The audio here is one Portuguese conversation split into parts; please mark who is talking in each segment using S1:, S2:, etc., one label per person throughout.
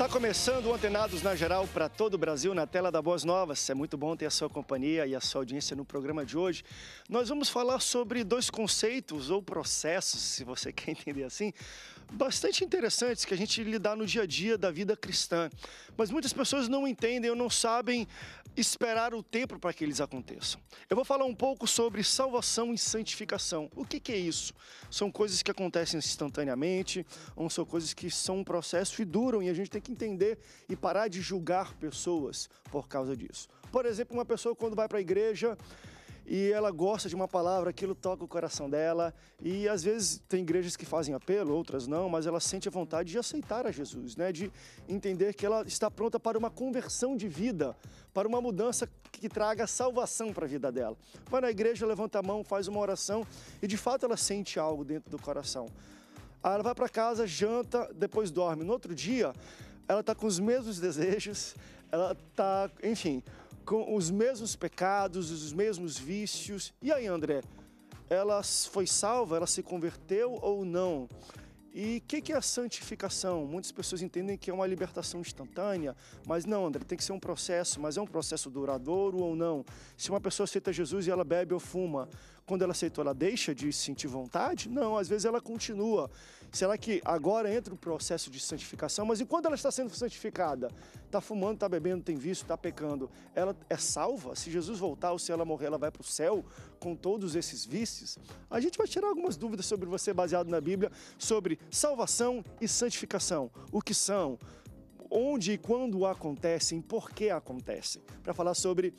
S1: Está começando o Antenados na Geral para todo o Brasil na tela da Boas Novas. É muito bom ter a sua companhia e a sua audiência no programa de hoje. Nós vamos falar sobre dois conceitos ou processos, se você quer entender assim, bastante interessantes que a gente lidar no dia a dia da vida cristã. Mas muitas pessoas não entendem ou não sabem esperar o tempo para que eles aconteçam. Eu vou falar um pouco sobre salvação e santificação. O que, que é isso? São coisas que acontecem instantaneamente, ou são coisas que são um processo e duram, e a gente tem que entender e parar de julgar pessoas por causa disso. Por exemplo, uma pessoa quando vai para a igreja, e ela gosta de uma palavra, aquilo toca o coração dela. E às vezes tem igrejas que fazem apelo, outras não, mas ela sente a vontade de aceitar a Jesus, né? De entender que ela está pronta para uma conversão de vida, para uma mudança que traga salvação para a vida dela. Vai na igreja, levanta a mão, faz uma oração e de fato ela sente algo dentro do coração. Aí ela vai para casa, janta, depois dorme. No outro dia, ela está com os mesmos desejos, ela está, enfim, com os mesmos pecados, os mesmos vícios. E aí, André, ela foi salva, ela se converteu ou não? E o que, que, é a santificação? Muitas pessoas entendem que é uma libertação instantânea, mas não, André, tem que ser um processo, mas é um processo duradouro ou não? Se uma pessoa aceita Jesus e ela bebe ou fuma, quando ela aceitou, ela deixa de sentir vontade? Não, às vezes ela continua. Será que agora entra o processo de santificação? Mas enquanto ela está sendo santificada, está fumando, está bebendo, tem vício, está pecando, ela é salva? Se Jesus voltar ou se ela morrer, ela vai para o céu com todos esses vícios? A gente vai tirar algumas dúvidas sobre você baseado na Bíblia, sobre salvação e santificação. O que são? Onde e quando acontecem? Por que acontecem? Para falar sobre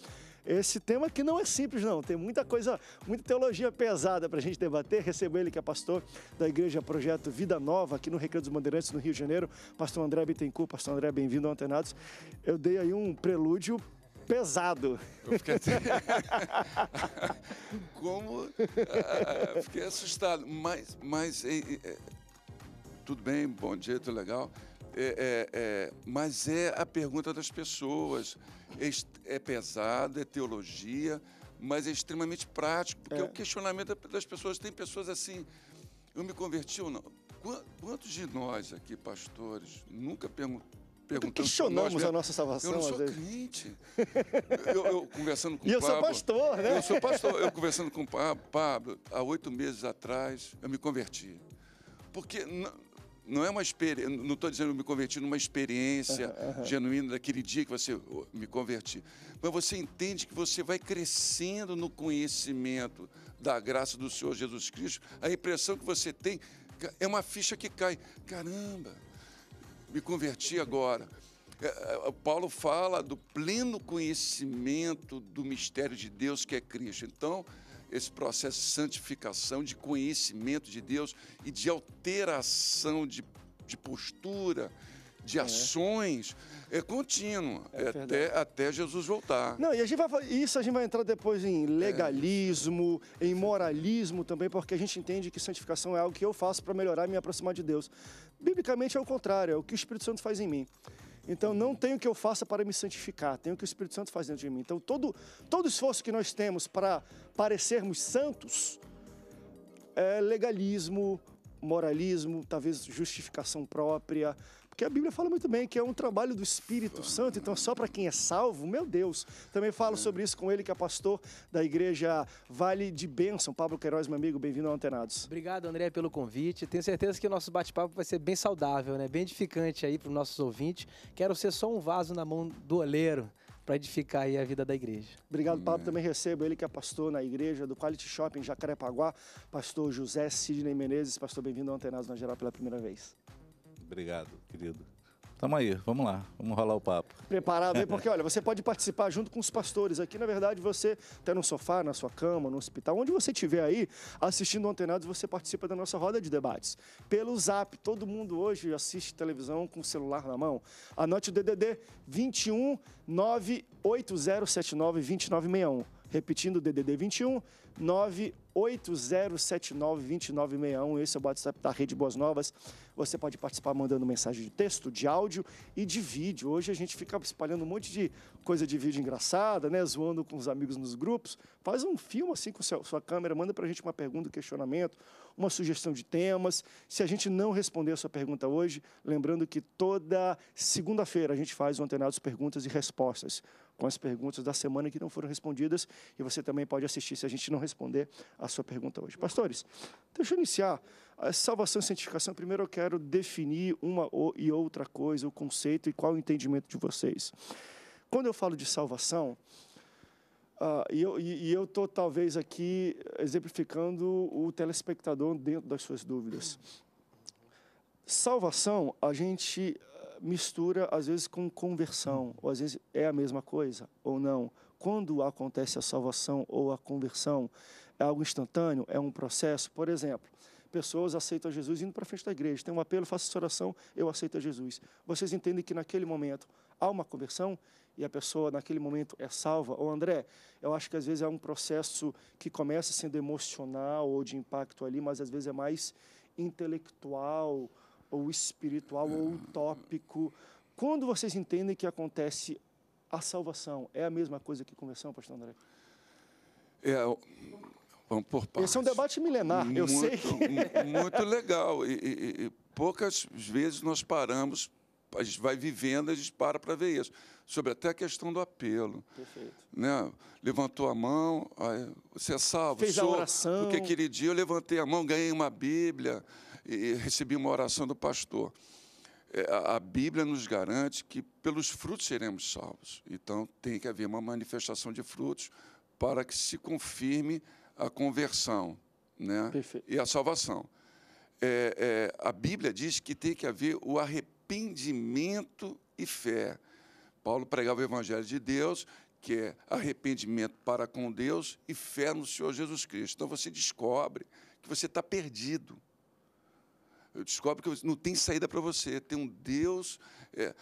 S1: esse tema que não é simples não, tem muita coisa, muita teologia pesada para a gente debater, Recebo ele que é pastor da Igreja Projeto Vida Nova aqui no Recreio dos Bandeirantes, no Rio de Janeiro, pastor André Bittencourt, pastor André, bem-vindo ao Antenados. Eu dei aí um prelúdio pesado. Eu fiquei até...
S2: Como... Ah, fiquei assustado, mas, mas é, é... tudo bem, bom dia, tudo legal. É, é, é, mas é a pergunta das pessoas. É, é, pesado, é teologia, mas é extremamente prático, porque é. o questionamento é das pessoas. Tem pessoas assim, eu me converti ou não? Quantos de nós aqui, pastores, nunca perguntamos Questionamos nós, a nossa salvação. Eu não sou crente. Eu, eu, conversando com o Pablo. E eu sou pastor, né? Eu sou pastor. Eu conversando com o Pablo há oito meses atrás, eu me converti. Porque não é uma experiência, não estou dizendo me converti numa experiência uhum, genuína daquele dia que você me converti, mas você entende que você vai crescendo no conhecimento da graça do Senhor Jesus Cristo. A impressão que você tem é uma ficha que cai. Caramba, me converti agora. É, é, Paulo fala do pleno conhecimento do mistério de Deus que é Cristo. Então, esse processo de santificação, de conhecimento de Deus e de alteração de, de postura, de é. ações é contínuo é até, até Jesus voltar. Não,
S1: e a gente vai, isso a gente vai entrar depois em é. legalismo, é. em moralismo também, porque a gente entende que santificação é algo que eu faço para melhorar e me aproximar de Deus. Biblicamente é o contrário, é o que o Espírito Santo faz em mim. Então não tenho o que eu faça para me santificar, tenho o que o Espírito Santo faz dentro de mim. Então todo, todo esforço que nós temos para parecermos santos é legalismo, moralismo, talvez justificação própria, porque a Bíblia fala muito bem que é um trabalho do Espírito Santo, então só para quem é salvo, meu Deus. Também falo é. sobre isso com ele, que é pastor da igreja
S3: Vale de Bênção. Pablo Queiroz, meu amigo, bem-vindo ao Antenados. Obrigado, André, pelo convite. Tenho certeza que o nosso bate-papo vai ser bem saudável, né? bem edificante aí para os nossos ouvintes. Quero ser só um vaso na mão do oleiro para edificar aí a vida da igreja.
S1: Obrigado, Pablo. Também recebo ele que é pastor na igreja do Quality Shopping Jacarepaguá, pastor José Sidney Menezes. Pastor, bem-vindo ao Antenados na Geral pela primeira vez.
S4: Obrigado, querido. Tamo aí, vamos lá, vamos rolar o papo.
S1: Preparado aí, porque olha, você pode participar junto com os pastores. Aqui, na verdade, você até tá no sofá, na sua cama, no hospital, onde você estiver aí, assistindo Antenados, você participa da nossa roda de debates. Pelo zap, todo mundo hoje assiste televisão com o celular na mão. Anote o DDD 21 98079 2961. Repetindo o DDD 21 980792961. Esse é o WhatsApp da Rede Boas Novas. Você pode participar mandando mensagem de texto, de áudio e de vídeo. Hoje a gente fica espalhando um monte de coisa de vídeo engraçada, né? Zoando com os amigos nos grupos. Faz um filme assim com sua câmera, manda pra gente uma pergunta, um questionamento, uma sugestão de temas. Se a gente não responder a sua pergunta hoje, lembrando que toda segunda-feira a gente faz o antenado de Perguntas e Respostas, com as perguntas da semana que não foram respondidas. E você também pode assistir se a gente não responder a sua pergunta hoje. Pastores, deixa eu iniciar. A salvação e santificação, primeiro eu quero definir uma e outra coisa, o conceito e qual o entendimento de vocês. Quando eu falo de salvação, Uh, e eu e eu tô talvez aqui exemplificando o telespectador dentro das suas dúvidas. Salvação a gente mistura às vezes com conversão, ou às vezes é a mesma coisa ou não, quando acontece a salvação ou a conversão. É algo instantâneo, é um processo. Por exemplo, pessoas aceitam Jesus indo para frente da igreja, tem um apelo, faça essa oração, eu aceito a Jesus. Vocês entendem que naquele momento há uma conversão e a pessoa naquele momento é salva? Ou André, eu acho que às vezes é um processo que começa sendo emocional ou de impacto ali, mas às vezes é mais intelectual ou espiritual ou utópico. Quando vocês entendem que acontece a salvação. É a mesma coisa que conversão, pastor André?
S2: É, vamos por partes. Esse é um debate milenar, muito, eu sei. muito legal. E, e, e, poucas vezes nós paramos, a gente vai vivendo, a gente para para ver isso. Sobre até a questão do apelo. Perfeito. Né? Levantou a mão, você é salvo. Fez sou, a oração. Porque aquele dia eu levantei a mão, ganhei uma Bíblia e recebi uma oração do pastor. É, a Bíblia nos garante que pelos frutos seremos salvos. Então tem que haver uma manifestação de frutos para que se confirme a conversão né? e a salvação. É, é, a Bíblia diz que tem que haver o arrependimento e fé. Paulo pregava o Evangelho de Deus, que é arrependimento para com Deus e fé no Senhor Jesus Cristo. Então você descobre que você está perdido descobre que não tem saída para você. Tem um Deus. É,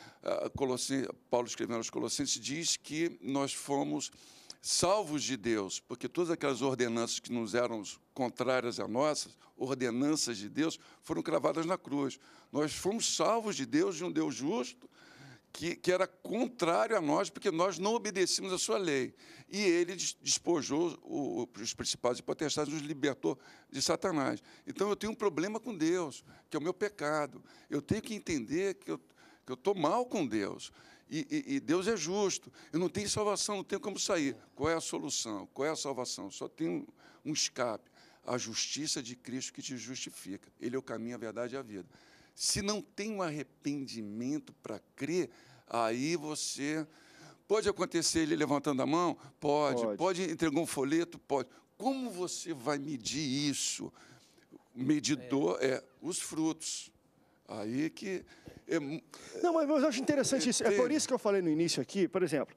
S2: Paulo escrevendo aos Colossenses diz que nós fomos salvos de Deus, porque todas aquelas ordenanças que nos eram contrárias a nossas, ordenanças de Deus, foram cravadas na cruz. Nós fomos salvos de Deus, de um Deus justo, que, que era contrário a nós, porque nós não obedecíamos a sua lei. E ele despojou o, os principais e potestades, nos libertou de Satanás. Então eu tenho um problema com Deus, que é o meu pecado. Eu tenho que entender que eu que eu estou mal com Deus. E, e, e, Deus é justo. Eu não tenho salvação, não tenho como sair. Qual é a solução? Qual é a salvação? Só tem um, um escape. A justiça de Cristo que te justifica. Ele é o caminho, a verdade e a vida. Se não tem um arrependimento para crer, aí você. Pode acontecer ele levantando a mão? Pode. Pode. Pode entregar um folheto? Pode. Como você vai medir isso? medidor é, é os frutos. Aí que. É, não, mas eu acho interessante isso. É por isso
S1: que eu falei no início aqui, por exemplo.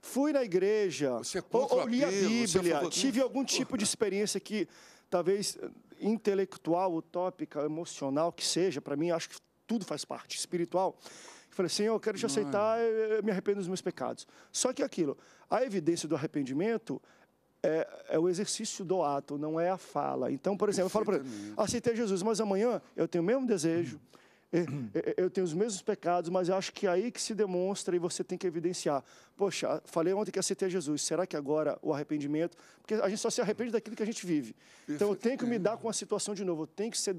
S1: Fui na igreja, é ou, ou, li a é Bíblia, tive algum tipo de experiência que talvez intelectual, utópica, emocional que seja, para mim acho que tudo faz parte, espiritual. Eu falei, assim, eu quero te aceitar, eu me arrependo dos meus pecados. Só que aquilo, a evidência do arrependimento é, é, o exercício do ato, não é a fala. Então, por exemplo, eu falo para ele, aceitei Jesus, mas amanhã eu tenho o mesmo desejo. Hum é, é, é, eu tenho os mesmos pecados, mas eu acho que é aí que se demonstra e você tem que evidenciar. Poxa, falei ontem que aceitei Jesus, será que agora o arrependimento? Porque a gente só se arrepende daquilo que a gente vive. Então eu tenho que me dar com a situação de novo, eu tenho que ser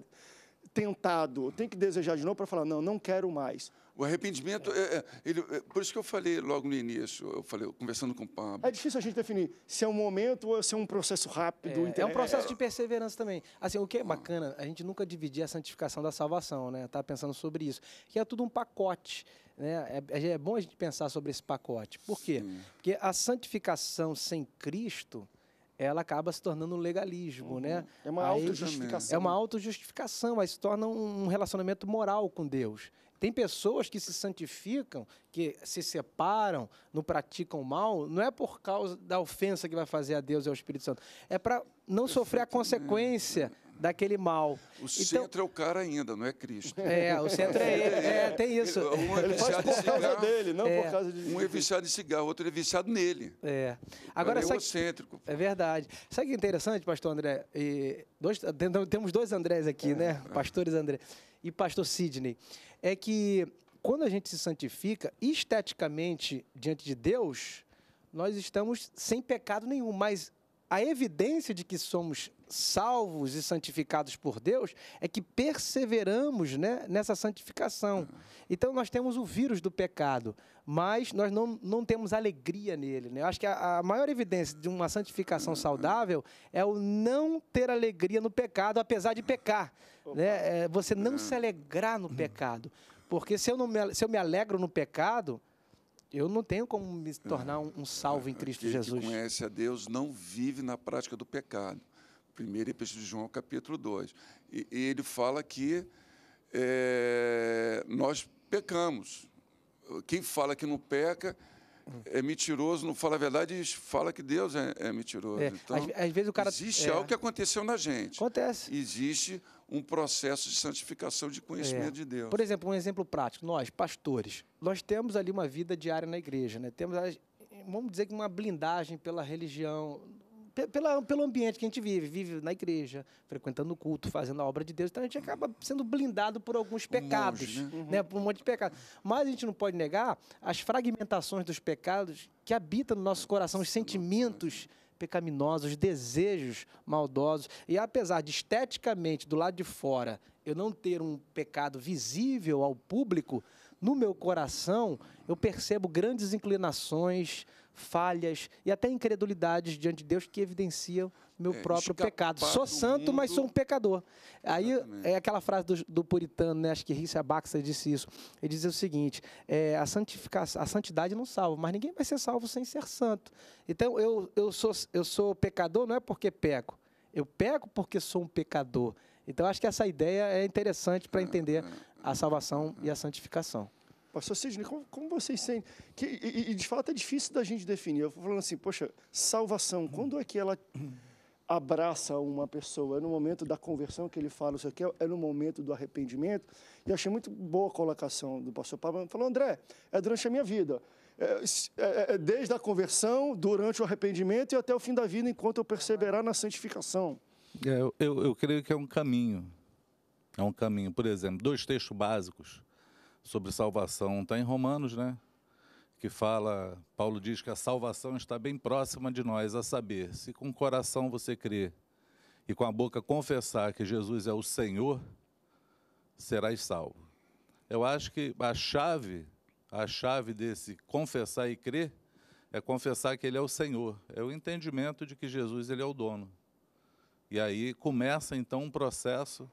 S1: tentado, eu tenho que desejar de novo para falar: não, não quero mais.
S2: O arrependimento, é, é, ele, é, por isso que eu falei logo no início, eu falei, conversando com o Pablo.
S3: É difícil a gente definir se é um momento ou se é um processo rápido. É, é um processo é, de é. perseverança também. Assim, o que é ah. bacana, a gente nunca dividir a santificação da salvação, né? Tá pensando sobre isso. Que é tudo um pacote. Né? É, é bom a gente pensar sobre esse pacote. Por quê? Sim. Porque a santificação sem Cristo ela acaba se tornando um legalismo, né? uhum. né? É uma autojustificação. É uma autojustificação, mas se torna um relacionamento moral com Deus. Tem pessoas que se santificam, que se separam, não praticam mal, não é por causa da ofensa que vai fazer a Deus e ao Espírito Santo. É para não sofrer a consequência daquele mal.
S2: O então centro é o cara ainda, não é Cristo. É, o centro é ele. É, tem isso. Um é viciado por de cigarro, dele, não é. por causa de... Um é viciado em cigarro, outro é viciado nele.
S3: É. Agora, é egocêntrico. É verdade. Sabe que é interessante, pastor André? E dois, temos dois Andrés aqui, é. né? Pastores André e pastor Sidney é que quando a gente se santifica esteticamente diante de Deus, nós estamos sem pecado nenhum, mas a evidência de que somos salvos e santificados por Deus é que perseveramos né, nessa santificação. É. Então nós temos o vírus do pecado, mas nós não, não temos alegria nele. Né? Eu acho que a, a maior evidência de uma santificação é. saudável é o não ter alegria no pecado, apesar de pecar. Né? É você não se alegrar no uhum. pecado. Porque se eu, não me, se eu me alegro no pecado, eu não tenho como me tornar é, um, salvo em é, Cristo Aquele Jesus. Quem
S2: conhece a Deus não vive na prática do pecado. Primeiro Epístola de João, capítulo 2. E, e ele fala que é, nós pecamos. Quem fala que não peca é mentiroso, não fala a verdade e fala que Deus é, é mentiroso. É. Então, às,
S3: às, vezes o cara existe é. algo
S2: que aconteceu na gente. Acontece. Existe um processo de santificação de conhecimento é. de Deus. Por
S3: exemplo, um exemplo prático. Nós, pastores, nós temos ali uma vida diária na igreja, né? Temos, ah, vamos dizer que uma blindagem pela religião, pela, pelo ambiente que a gente vive, vive na igreja, frequentando o culto, fazendo a obra de Deus, então a gente acaba sendo blindado por alguns pecados, um né? né? Uhum. né? por um monte de pecados. Mas a gente não pode negar as fragmentações dos pecados que habitam no nosso coração, os sentimentos pecaminosos, desejos maldosos. E apesar de esteticamente, do lado de fora, eu não ter um pecado visível ao público, no meu coração, eu percebo grandes inclinações, falhas e até incredulidades diante de Deus que evidenciam meu é, próprio pecado. Sou santo, mundo. mas sou um pecador. Aí é aquela frase do, do, puritano, né? acho que Richard Baxter disse isso. Ele dizia o seguinte: é, a, santificação, a santidade não salva, mas ninguém vai ser salvo sem ser santo. Então eu, eu, sou, eu sou pecador não é porque peco, eu peco porque sou um pecador. Então, acho que essa ideia é interessante para entender a salvação e a santificação.
S1: Pastor Sidney, como, como vocês sentem? Que, e, e, de fato é difícil da gente definir. Eu falando assim, poxa, salvação, quando é que ela abraça uma pessoa? É no momento da conversão que ele fala isso aqui, é no momento do arrependimento. E achei muito boa a colocação do pastor Pablo. Ele falou, André, é durante a minha vida. É, é, é, é desde a conversão, durante o arrependimento e até o fim da vida, enquanto eu perseverar na santificação.
S4: É, eu, eu, eu creio que é um caminho. É um caminho. Por exemplo, dois textos básicos sobre salvação. Está em Romanos, né? Que fala, Paulo diz que a salvação está bem próxima de nós, a saber, se com o coração você crer e com a boca confessar que Jesus é o Senhor, serás salvo. Eu acho que a chave, a chave desse confessar e crer é confessar que ele é o Senhor, é o entendimento de que Jesus ele é o dono. E aí começa então um processo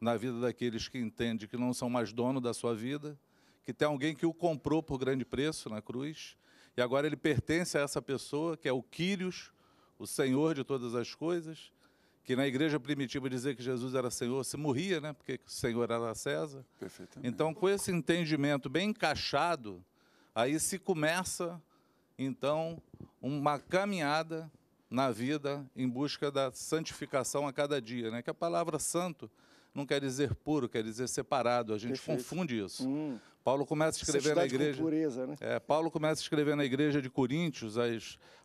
S4: na vida daqueles que entendem que não são mais dono da sua vida, que tem alguém que o comprou por grande preço na cruz, e agora ele pertence a essa pessoa que é o Quírios, o Senhor de todas as coisas, que na igreja primitiva dizer que Jesus era Senhor se morria, né? Porque o Senhor era César. Então, com esse entendimento bem encaixado, aí se começa então uma caminhada na vida em busca da santificação a cada dia, né? Que a palavra santo não quer dizer puro, quer dizer separado. A gente Perfeito. confunde isso. Hum. Paulo começa a escrever na igreja. Pureza, né? é, Paulo começa a escrever na igreja de Coríntios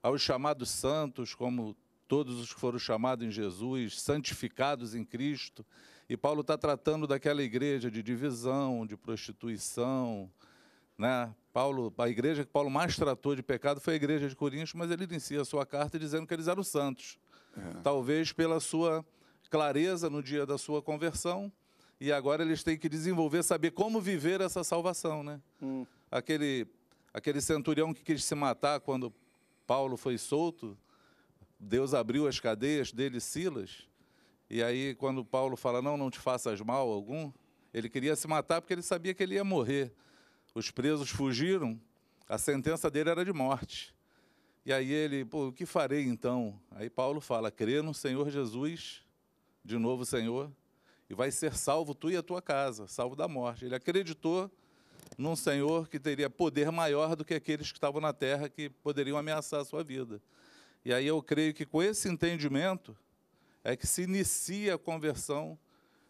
S4: aos chamados santos, como todos os que foram chamados em Jesus, santificados em Cristo. E Paulo está tratando daquela igreja de divisão, de prostituição, né? Paulo, a igreja que Paulo mais tratou de pecado foi a igreja de Corinto, mas ele inicia a sua carta dizendo que eles eram santos. É. Talvez pela sua clareza no dia da sua conversão, e agora eles têm que desenvolver, saber como viver essa salvação, né? Hum. Aquele, aquele centurião que quis se matar quando Paulo foi solto, Deus abriu as cadeias dele, Silas, e aí quando Paulo fala, não, não te faças mal algum, ele queria se matar porque ele sabia que ele ia morrer os presos fugiram, a sentença dele era de morte. E aí ele, pô, o que farei então? Aí Paulo fala: crê no Senhor Jesus, de novo Senhor, e vai ser salvo tu e a tua casa, salvo da morte. Ele acreditou num Senhor que teria poder maior do que aqueles que estavam na terra que poderiam ameaçar a sua vida. E aí eu creio que com esse entendimento é que se inicia a conversão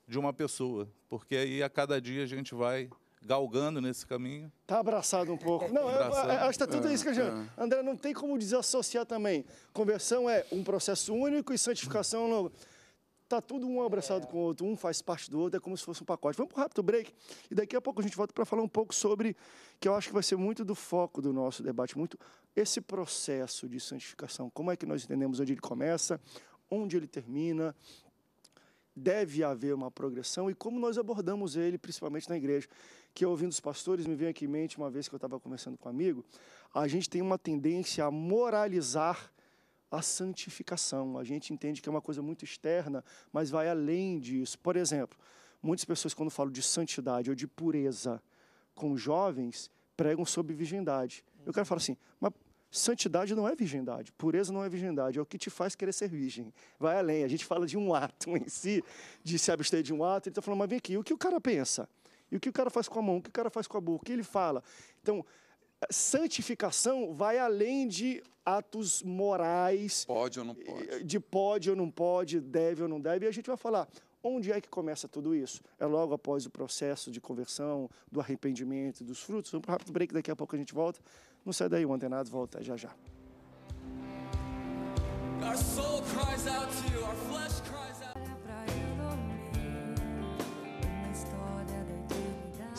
S4: de uma pessoa, porque aí a cada dia a gente vai galgando nesse caminho.
S1: Está abraçado um pouco. Não, eu, acho que está tudo isso que a gente. É. André, não tem como desassociar também. Conversão é um processo único e santificação longo. Está tudo um abraçado é. com o outro, um faz parte do outro, é como se fosse um pacote. Vamos para um rápido break e daqui a pouco a gente volta para falar um pouco sobre, que eu acho que vai ser muito do foco do nosso debate, muito esse processo de santificação. Como é que nós entendemos onde ele começa, onde ele termina, deve haver uma progressão e como nós abordamos ele, principalmente na igreja que ouvindo os pastores, me veio aqui em mente uma vez que eu estava conversando com um amigo, a gente tem uma tendência a moralizar a santificação. A gente entende que é uma coisa muito externa, mas vai além disso. Por exemplo, muitas pessoas quando falam de santidade ou de pureza com jovens, pregam sobre virgindade. Eu quero falar assim, mas Santidade não é virgindade, pureza não é virgindade, é o que te faz querer ser virgem. Vai além, a gente fala de um ato em si, de se abster de um ato, ele está falando, mas vem aqui, o que o cara pensa? E o que o cara faz com a mão, o que o cara faz com a boca, o que ele fala. Então, santificação vai além de atos morais. Pode ou não eh, pode. De pode ou não pode, deve ou não deve. E a gente vai falar onde é que começa tudo isso? É logo após o processo de conversão, do arrependimento, dos frutos. Vamos para um rápido break, daqui a pouco a gente volta. Não sai daí, o Antenado volta já já.
S2: Our soul cries out to
S1: you,
S4: our flesh cries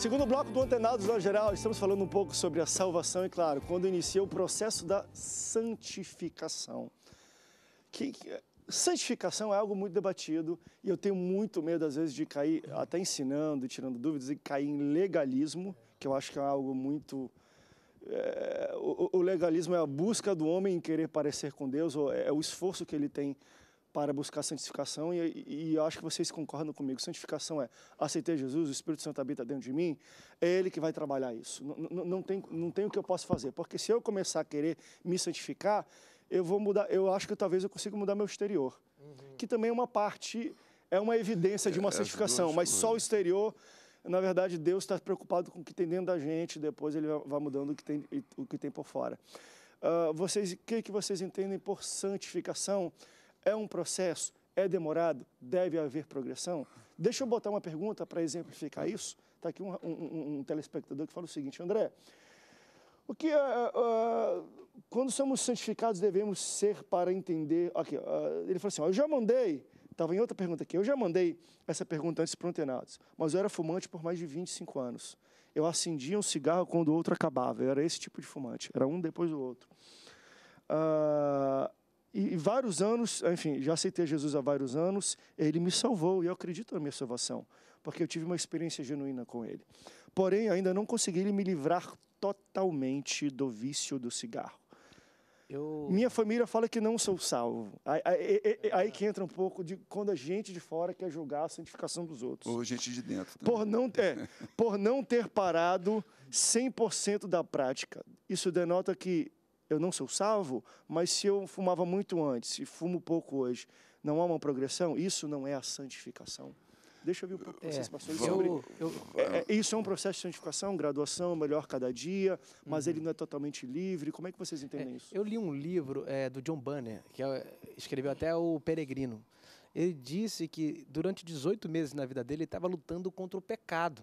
S1: Segundo bloco do Antenados da Geral, estamos falando um pouco sobre a salvação e, claro, quando inicia o processo da santificação. Que, que, santificação é algo muito debatido e eu tenho muito medo, às vezes, de cair, até ensinando e tirando dúvidas, e cair em legalismo, que eu acho que é algo muito. É, o, o legalismo é a busca do homem em querer parecer com Deus, ou é, é o esforço que ele tem para buscar santificação e, e, e acho que vocês concordam comigo. Santificação é aceitar Jesus, o Espírito Santo habita dentro de mim, é Ele que vai trabalhar isso. Não, não, tem, não tem o que eu posso fazer, porque se eu começar a querer me santificar, eu vou mudar, eu acho que talvez eu consiga mudar meu exterior, uhum. que também é uma parte, é uma evidência de uma é, é santificação, mas só o exterior na verdade, Deus está preocupado com o que tem dentro da gente, depois ele vai mudando o que tem, o que tem por fora. Uh, vocês, o que, que vocês entendem por santificação? É um processo, é demorado, deve haver progressão. Deixa eu botar uma pergunta para exemplificar isso. Está aqui um, um, um, telespectador que fala o seguinte, André, o que uh, uh, quando somos santificados devemos ser para entender? Aqui, uh, ele falou assim, ó, eu já mandei, estava em outra pergunta aqui, eu já mandei essa pergunta antes para o Antenados, mas eu era fumante por mais de 25 anos. Eu acendia um cigarro quando o outro acabava, eu era esse tipo de fumante, era um depois do outro. Uh, e, vários anos, enfim, já aceitei Jesus há vários anos, ele me salvou e eu acredito na minha salvação, porque eu tive uma experiência genuína com ele. Porém, ainda não consegui me livrar totalmente do vício do cigarro. Eu... Minha família fala que não sou salvo. Aí, aí, aí, é, é, é aí, que entra um pouco de quando a gente de fora quer julgar a santificação dos outros.
S2: Ou gente de dentro.
S1: Por não, é, por não ter parado 100% da prática. Isso denota que eu não sou salvo, mas se eu fumava muito antes e fumo pouco hoje, não há uma progressão? Isso não é a santificação. Deixa eu ver um pouco é, vocês passaram sobre. Eu, eu, é, é, isso é um processo de santificação, graduação, melhor cada dia, mas uhum. ele não é totalmente livre. Como é que vocês entendem é, isso?
S3: Eu li um livro é, do John Banner, que escreveu até o Peregrino. Ele disse que durante 18 meses na vida dele ele estava lutando contra o pecado.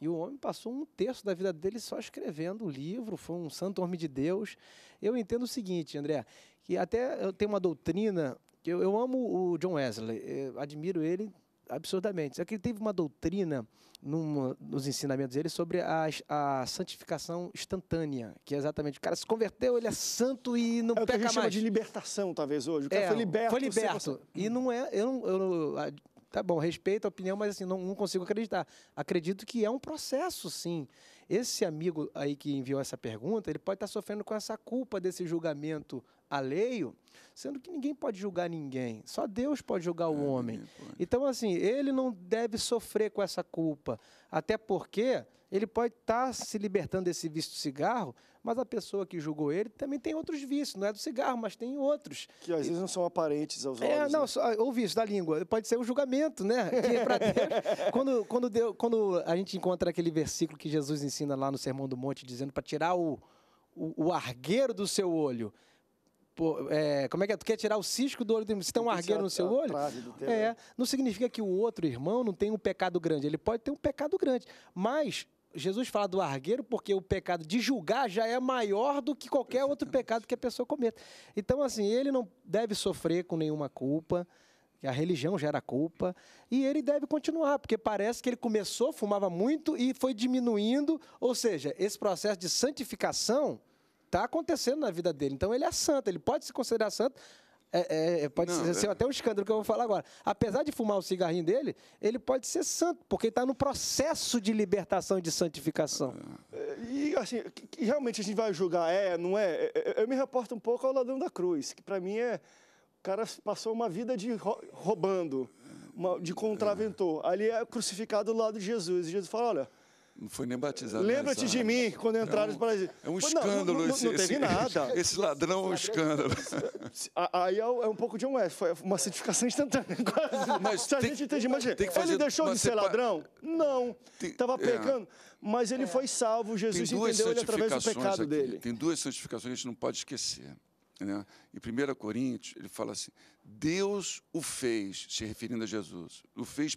S3: E o homem passou um terço da vida dele só escrevendo o livro, foi um santo homem de Deus. Eu entendo o seguinte, André, que até eu tenho uma doutrina, eu, eu amo o John Wesley, eh, admiro ele absurdamente. Só que ele teve uma doutrina nos ensinamentos dele sobre a, a, santificação instantânea, que é exatamente o cara se converteu, ele é santo e não é peca mais. É chama de
S1: libertação, talvez hoje. O cara é, foi liberto. Foi liberto. E
S3: não é, eu, eu, tá bom, respeito a opinião, mas assim, não, não, consigo acreditar. Acredito que é um processo, sim. Esse amigo aí que enviou essa pergunta, ele pode estar tá sofrendo com essa culpa desse julgamento alheio, sendo que ninguém pode julgar ninguém, só Deus pode julgar o é, homem. Então, assim, ele não deve sofrer com essa culpa, até porque ele pode estar tá se libertando desse vício cigarro, mas a pessoa que julgou ele também tem outros vícios, não é do cigarro, mas tem outros. Que às e... vezes não são aparentes aos é, olhos. É, não, né? só, ah, ou vício da língua, pode ser o julgamento, né? Que Deus, quando, quando, Deus, quando a gente encontra aquele versículo que Jesus ensina lá no Sermão do Monte, dizendo para tirar o, o, o argueiro do seu olho, Pô, é, como é que é? Tu quer tirar o cisco do olho do irmão? Se tem um argueiro no seu olho? É, né? não significa que o outro irmão não tem um pecado grande. Ele pode ter um pecado grande. Mas Jesus fala do argueiro porque o pecado de julgar já é maior do que qualquer Exatamente. outro pecado que a pessoa cometa. Então, assim, ele não deve sofrer com nenhuma culpa, a religião gera culpa, e ele deve continuar, porque parece que ele começou, fumava muito e foi diminuindo, ou seja, esse processo de santificação está acontecendo na vida dele. Então, ele é santo, ele pode se considerar santo, é, é, é, pode não, ser é... até um escândalo que eu vou falar agora. Apesar de fumar o cigarrinho dele, ele pode ser santo, porque está no processo de libertação e de santificação. É,
S1: e assim, realmente a gente vai julgar, é, não é? é? Eu me reporto um pouco ao ladrão da cruz, que para mim é. O cara passou uma vida de roubando, de contraventor. Ali é crucificado do lado de Jesus. E Jesus fala: olha
S2: não foi nem batizado. Lembra-te de mim quando entraram no é Brasil É um escândalo não, não, Não teve esse, nada. Esse ladrão é um escândalo.
S1: Aí é, é um pouco de um S, foi é uma certificação instantânea. Quase. Mas Se a tem, gente entende, imagina. Tem que fazer, ele deixou de ser pa... ladrão? Não. Estava pecando. É. Mas ele foi salvo, Jesus entendeu ele através do pecado aqui. dele.
S2: Tem duas santificações que a gente não pode esquecer. Né? Em 1 Coríntios, ele fala assim: Deus o fez, se referindo a Jesus, o fez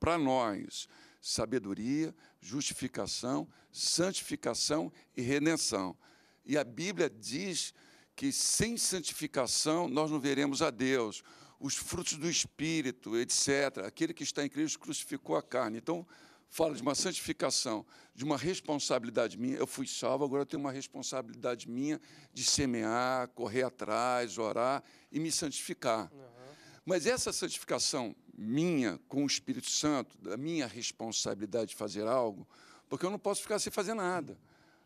S2: para nós sabedoria, justificação, santificação e redenção. E a Bíblia diz que sem santificação nós não veremos a Deus. Os frutos do Espírito, etc. Aquele que está em Cristo crucificou a carne. Então, fala de uma santificação, de uma responsabilidade minha. Eu fui salvo, agora eu tenho uma responsabilidade minha de semear, correr atrás, orar e me santificar. É. Mas essa santificação minha com o Espírito Santo, da minha responsabilidade de fazer algo, porque eu não posso ficar sem fazer nada.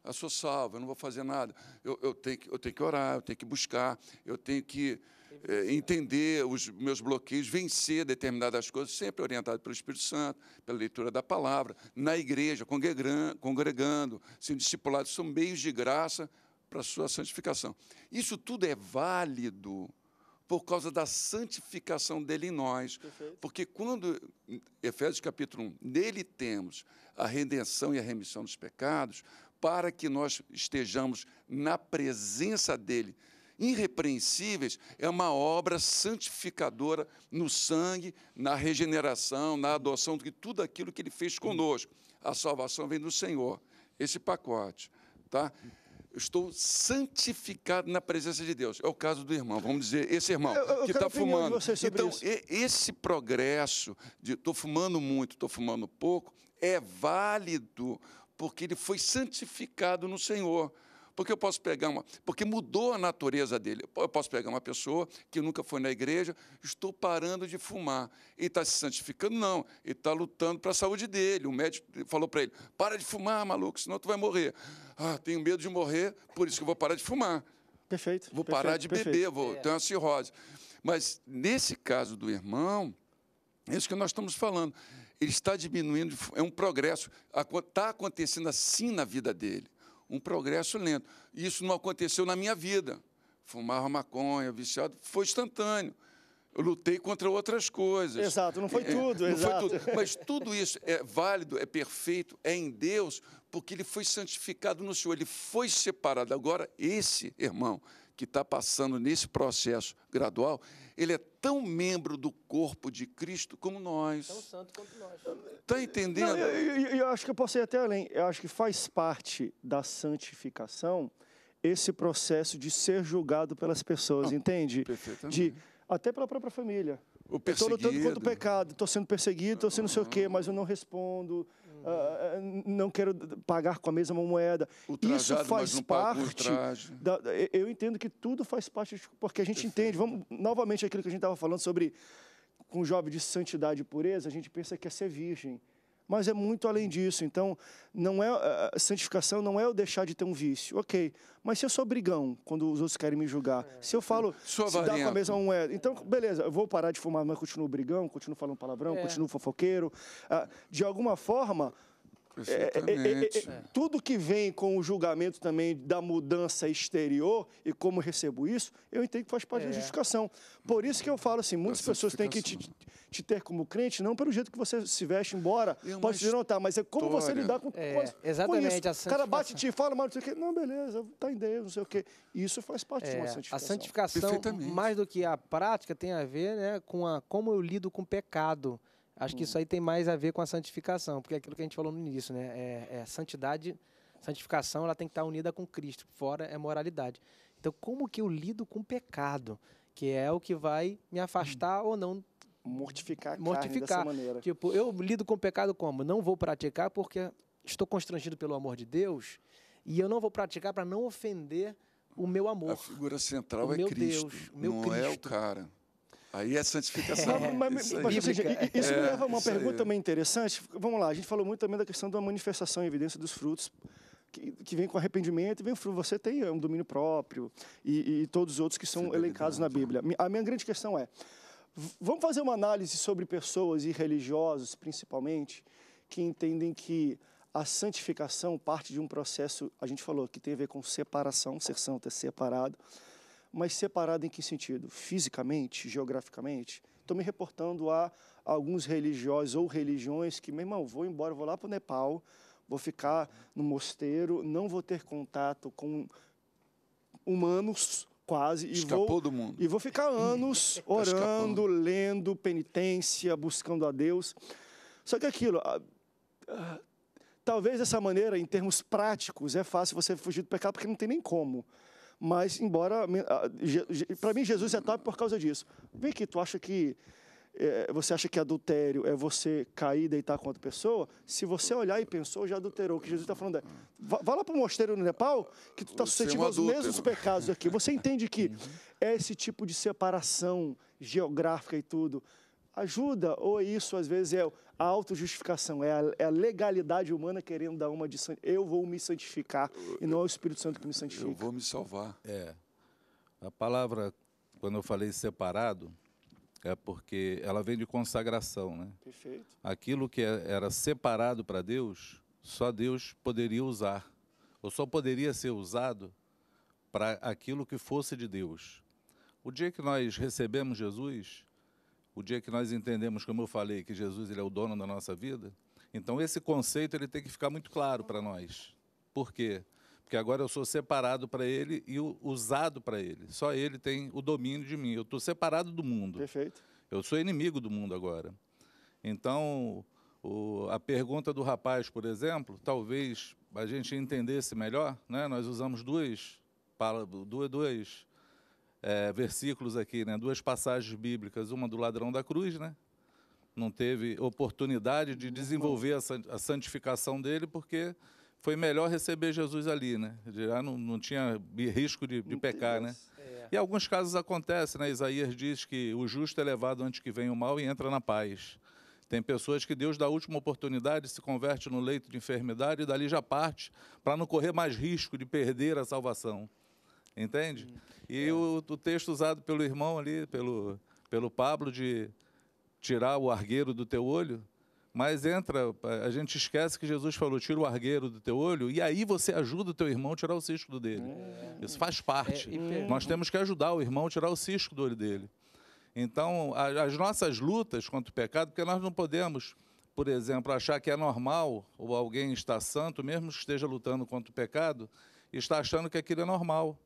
S2: Eu sou salvo, eu não vou fazer nada. Eu, eu, tenho, que, eu tenho que orar, eu tenho que buscar, eu tenho que é, entender os meus bloqueios, vencer determinadas coisas, sempre orientado pelo Espírito Santo, pela leitura da palavra, na igreja, congregando, congregando sendo discipulado. São meios de graça para a sua santificação. Isso tudo é válido por causa da santificação dele em nós. Perfeito. Porque quando, Efésios capítulo 1, nele temos a redenção e a remissão dos pecados, para que nós estejamos na presença dele irrepreensíveis é uma obra santificadora no sangue, na regeneração, na adoção de tudo aquilo que ele fez conosco. A salvação vem do Senhor, esse pacote, tá? eu estou santificado na presença de Deus. É o caso do irmão, vamos dizer, esse irmão eu, eu que está fumando. então, isso. esse progresso de estou fumando muito, estou fumando pouco, é válido porque ele foi santificado no Senhor. Porque eu posso pegar uma. Porque mudou a natureza dele. Eu posso pegar uma pessoa que nunca foi na igreja, estou parando de fumar. Ele está se santificando? Não. Ele está lutando para a saúde dele. O médico falou para ele: para de fumar, maluco, senão tu vai morrer. Ah, tenho medo de morrer, por isso que eu vou parar de fumar. Perfeito. Vou perfeito, parar de perfeito. beber, vou é. ter uma cirrose. Mas nesse caso do irmão, é isso que nós estamos falando. Ele está diminuindo, é um progresso. Está acontecendo assim na vida dele um progresso lento. Isso não aconteceu na minha vida. Fumava maconha, viciado, foi instantâneo. Eu lutei contra outras coisas. Exato, não foi é, tudo, é, não exato. Foi tudo. Mas tudo isso é válido, é perfeito, é em Deus, porque ele foi santificado no Senhor, ele foi separado. Agora, esse irmão, que está passando nesse processo gradual, ele é tão membro do corpo de Cristo como nós. Tão
S3: santo quanto nós.
S2: Está entendendo? Não, eu, eu, eu, acho
S1: que eu posso ir até além. Eu acho que faz parte da santificação esse processo de ser julgado pelas pessoas, ah, entende? De até pela própria família.
S2: perseguido. Estou lutando contra o
S1: pecado, estou sendo perseguido, estou sendo não uhum. sei o quê, mas eu não respondo, uh, não quero pagar com a mesma moeda. Trajado, Isso faz parte. Da, eu entendo que tudo faz parte, porque a gente Perfeito. entende. Vamos novamente aquilo que a gente estava falando sobre com jovem de santidade e pureza, a gente pensa que é ser virgem mas é muito além disso. Então, não é a santificação não é eu deixar de ter um vício, ok. Mas se eu sou brigão quando os outros querem me julgar, é. se eu falo, Sua se dá com a mesma moeda, então beleza, eu vou parar de fumar, mas continuo brigão, continuo falando palavrão, é. continuo fofoqueiro, ah, de alguma forma
S4: é é, é, é, é,
S1: tudo que vem com o julgamento também da mudança exterior e como recebo isso, eu entendo que faz parte da é. justificação. Por isso que eu falo assim, muitas pessoas têm que te, te, ter como crente, não pelo jeito que você se veste, embora, pode se notar, mas é como você lidar com, é, exatamente, com isso. O cara bate te fala, mas não sei o quê. Não, beleza, tá em Deus, não sei o quê.
S3: Isso faz parte de uma santificação. A santificação, mais do que a prática, tem a ver né, com a, como eu lido com o pecado. Acho que isso uhum. aí tem mais a ver com a santificação, porque é aquilo que a gente falou no início, né? É, é santidade, santificação, ela tem que estar unida com Cristo. Fora é moralidade. Então, como que eu lido com pecado, que é o que vai me afastar hum. ou não mortificar, a mortificar. maneira. Tipo, eu lido com pecado como não vou praticar porque estou constrangido pelo amor de Deus e eu não vou praticar para não ofender o meu amor. A
S2: figura central o é Cristo, Deus, não Cristo. é o cara. Aí é santificação. É, mas, isso, mas, seja, isso me é, leva a uma pergunta
S1: também interessante. Vamos lá, a gente falou muito também da questão da manifestação e evidência dos frutos. Que, que, vem com arrependimento, vem você tem é, um domínio próprio e, e todos os outros que são elencados na Bíblia. A minha grande questão é: vamos fazer uma análise sobre pessoas e religiosos, principalmente, que entendem que a santificação parte de um processo, a gente falou, que tem a ver com separação, ser santo é separado, mas separado em que sentido? Fisicamente, geograficamente? Estou me reportando a alguns religiosos ou religiões que, meu irmão, vou embora, vou lá para o Nepal, vou ficar no mosteiro, não vou ter contato com humanos quase e Escapou vou, do mundo. E vou ficar anos tá orando, tá lendo, penitência, buscando a Deus. Só que aquilo, talvez dessa maneira, em termos práticos, é fácil você fugir do pecado, porque não tem nem como. Mas, embora. Para mim, Jesus é top por causa disso. Vem que tu acha que. É, você acha que adultério é você cair e deitar com outra pessoa? Se você olhar e pensou, já adulterou. O que Jesus está falando é. Vá, lá para o mosteiro no Nepal, que tu está é suscetível os aos mesmos pecados aqui. Você entende que é esse tipo de separação geográfica e tudo ajuda, ou é isso às vezes é a autojustificação, é a, é a legalidade humana querendo dar uma de eu vou me santificar eu, e não é o Espírito Santo que me santifica. Eu vou me salvar.
S4: É. A palavra, quando eu falei separado, é porque ela vem de consagração, né? Perfeito. Aquilo que é, era separado para Deus, só Deus poderia usar, ou só poderia ser usado para aquilo que fosse de Deus. O dia que nós recebemos Jesus, o dia que nós entendemos, como eu falei, que Jesus ele é o dono da nossa vida, então esse conceito ele tem que ficar muito claro para nós. Por quê? Porque agora eu sou separado para ele e usado para ele. Só ele tem o domínio de mim. Eu estou separado do mundo. Perfeito. Eu sou inimigo do mundo agora. Então, o, a pergunta do rapaz, por exemplo, talvez a gente entendesse melhor, né? nós usamos duas, duas, duas é, versículos aqui, né? duas passagens bíblicas, uma do ladrão da cruz, né? não teve oportunidade de desenvolver a santificação dele, porque foi melhor receber Jesus ali, né? Já não, não tinha risco de, de pecar, né? É. E alguns casos acontecem, né? Isaías diz que o justo é levado antes que venha o mal e entra na paz. Tem pessoas que Deus dá a última oportunidade, se converte no leito de enfermidade e dali já parte para não correr mais risco de perder a salvação. Entende? Hum. E é. o, o texto usado pelo irmão ali, pelo, pelo Pablo, de tirar o argueiro do teu olho, mas entra, a gente esquece que Jesus falou: tira o argueiro do teu olho, e aí você ajuda o teu irmão a tirar o cisco do dele. É. Isso faz parte. É. Nós temos que ajudar o irmão a tirar o cisco do olho dele. Então, as nossas lutas contra o pecado, porque nós não podemos, por exemplo, achar que é normal ou alguém está santo, mesmo que esteja lutando contra o pecado, está achando que aquilo é normal.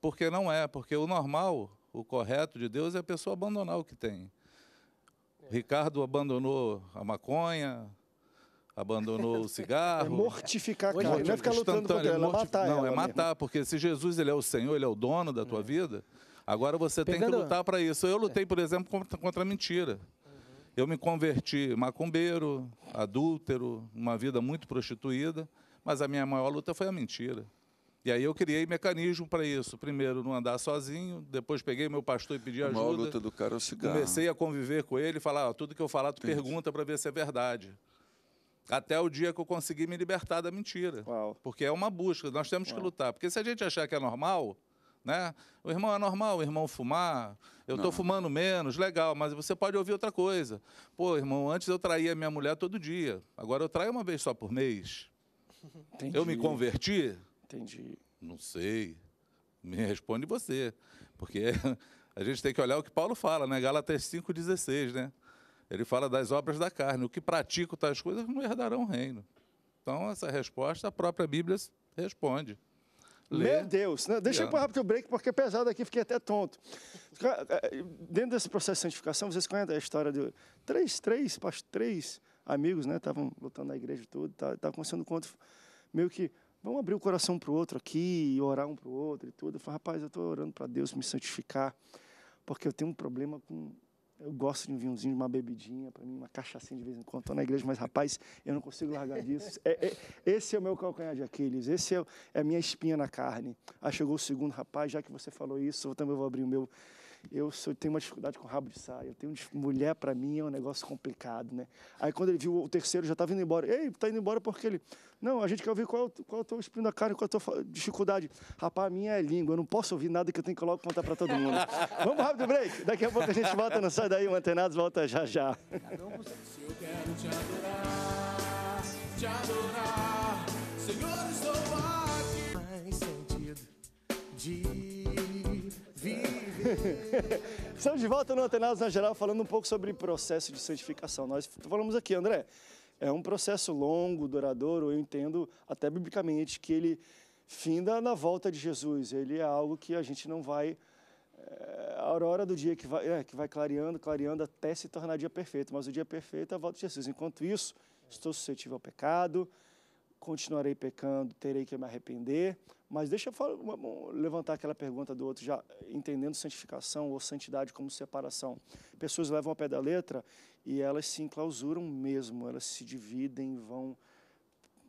S4: Porque não é, porque o normal, o correto de Deus é a pessoa abandonar o que tem. É. Ricardo abandonou a maconha, abandonou o é cigarro. É
S1: mortificar a carne. Não é ficar lutando contra ela, é matar Não, é ela é matar,
S4: mesmo. porque se Jesus ele é o Senhor, ele é o dono da tua é. vida, agora você Pegando... tem que lutar para isso. Eu lutei, por exemplo, contra, contra a mentira. Uhum. Eu me converti macumbeiro, adúltero, uma vida muito prostituída, mas a minha maior luta foi a mentira. E aí eu criei mecanismo para isso. Primeiro, não andar sozinho, depois peguei meu pastor e pedi ajuda. A luta
S2: do cara é o cigarro. Comecei
S4: a conviver com ele e falar, tudo que eu falar, tu pergunta para ver se é verdade. Até o dia que eu consegui me libertar da mentira. Uau. Porque é uma busca, nós temos Uau. que lutar. Porque se a gente achar que é normal, né? O irmão é normal, o irmão fumar, eu estou fumando menos, legal, mas você pode ouvir outra coisa. Pô, irmão, antes eu traía minha mulher todo dia, agora eu traio uma vez só por mês. Entendi. Eu me converti, Entendi. Não sei. Me responde você. Porque a gente tem que olhar o que Paulo fala, né? Gálatas 5,16, né? Ele fala das obras da carne. O que pratica tais coisas não herdarão o reino. Então, essa resposta a própria Bíblia responde. Lê. Meu
S1: Deus, né? deixa eu rápido para o break, porque é pesado aqui, fiquei até tonto. É, dentro desse processo de santificação, vocês conhecem a história de três, três, três amigos, né? Estavam lutando na igreja toda, está tá acontecendo um conto meio que Vamos abrir o coração para o outro aqui e orar um para o outro e tudo. Eu falo, rapaz, eu estou orando para Deus me santificar, porque eu tenho um problema com. Eu gosto de um vinhozinho, de uma bebidinha, para mim, uma cachaçinha de vez em quando. Estou na igreja, mas, rapaz, eu não consigo largar disso. É, é, esse é o meu calcanhar de Aquiles, esse é, é, a minha espinha na carne. Aí ah, chegou o segundo, rapaz, já que você falou isso, eu também vou abrir o meu eu, sou, eu tenho uma dificuldade com rabo de saia, eu tenho mulher para mim é um negócio complicado, né? Aí quando ele viu o terceiro já estava indo embora. Ei, tá indo embora porque ele, não, a gente quer ouvir qual, qual é o teu espinho da carne, qual é a tua dificuldade. Rapaz, a minha é língua, eu não posso ouvir nada que eu tenho que logo contar para todo mundo. Vamos rápido break, daqui a pouco a gente volta, não sai daí, o Antenados volta já já.
S4: Eu quero te adorar, te adorar, Senhor, estou
S1: Estamos de volta no Antenados na Geral falando um pouco sobre processo de santificação. Nós falamos aqui, André, é um processo longo, duradouro, eu entendo até biblicamente que ele finda na volta de Jesus. Ele é algo que a gente não vai... Eh, a aurora do dia que vai, é, que vai clareando, clareando até se tornar dia perfeito, mas o dia perfeito é a volta de Jesus. Enquanto isso, estou suscetível ao pecado, continuarei pecando, terei que me arrepender. Mas deixa eu levantar aquela pergunta do outro, já entendendo santificação ou santidade como separação. Pessoas levam a pé da letra e elas se enclausuram mesmo, elas se dividem, vão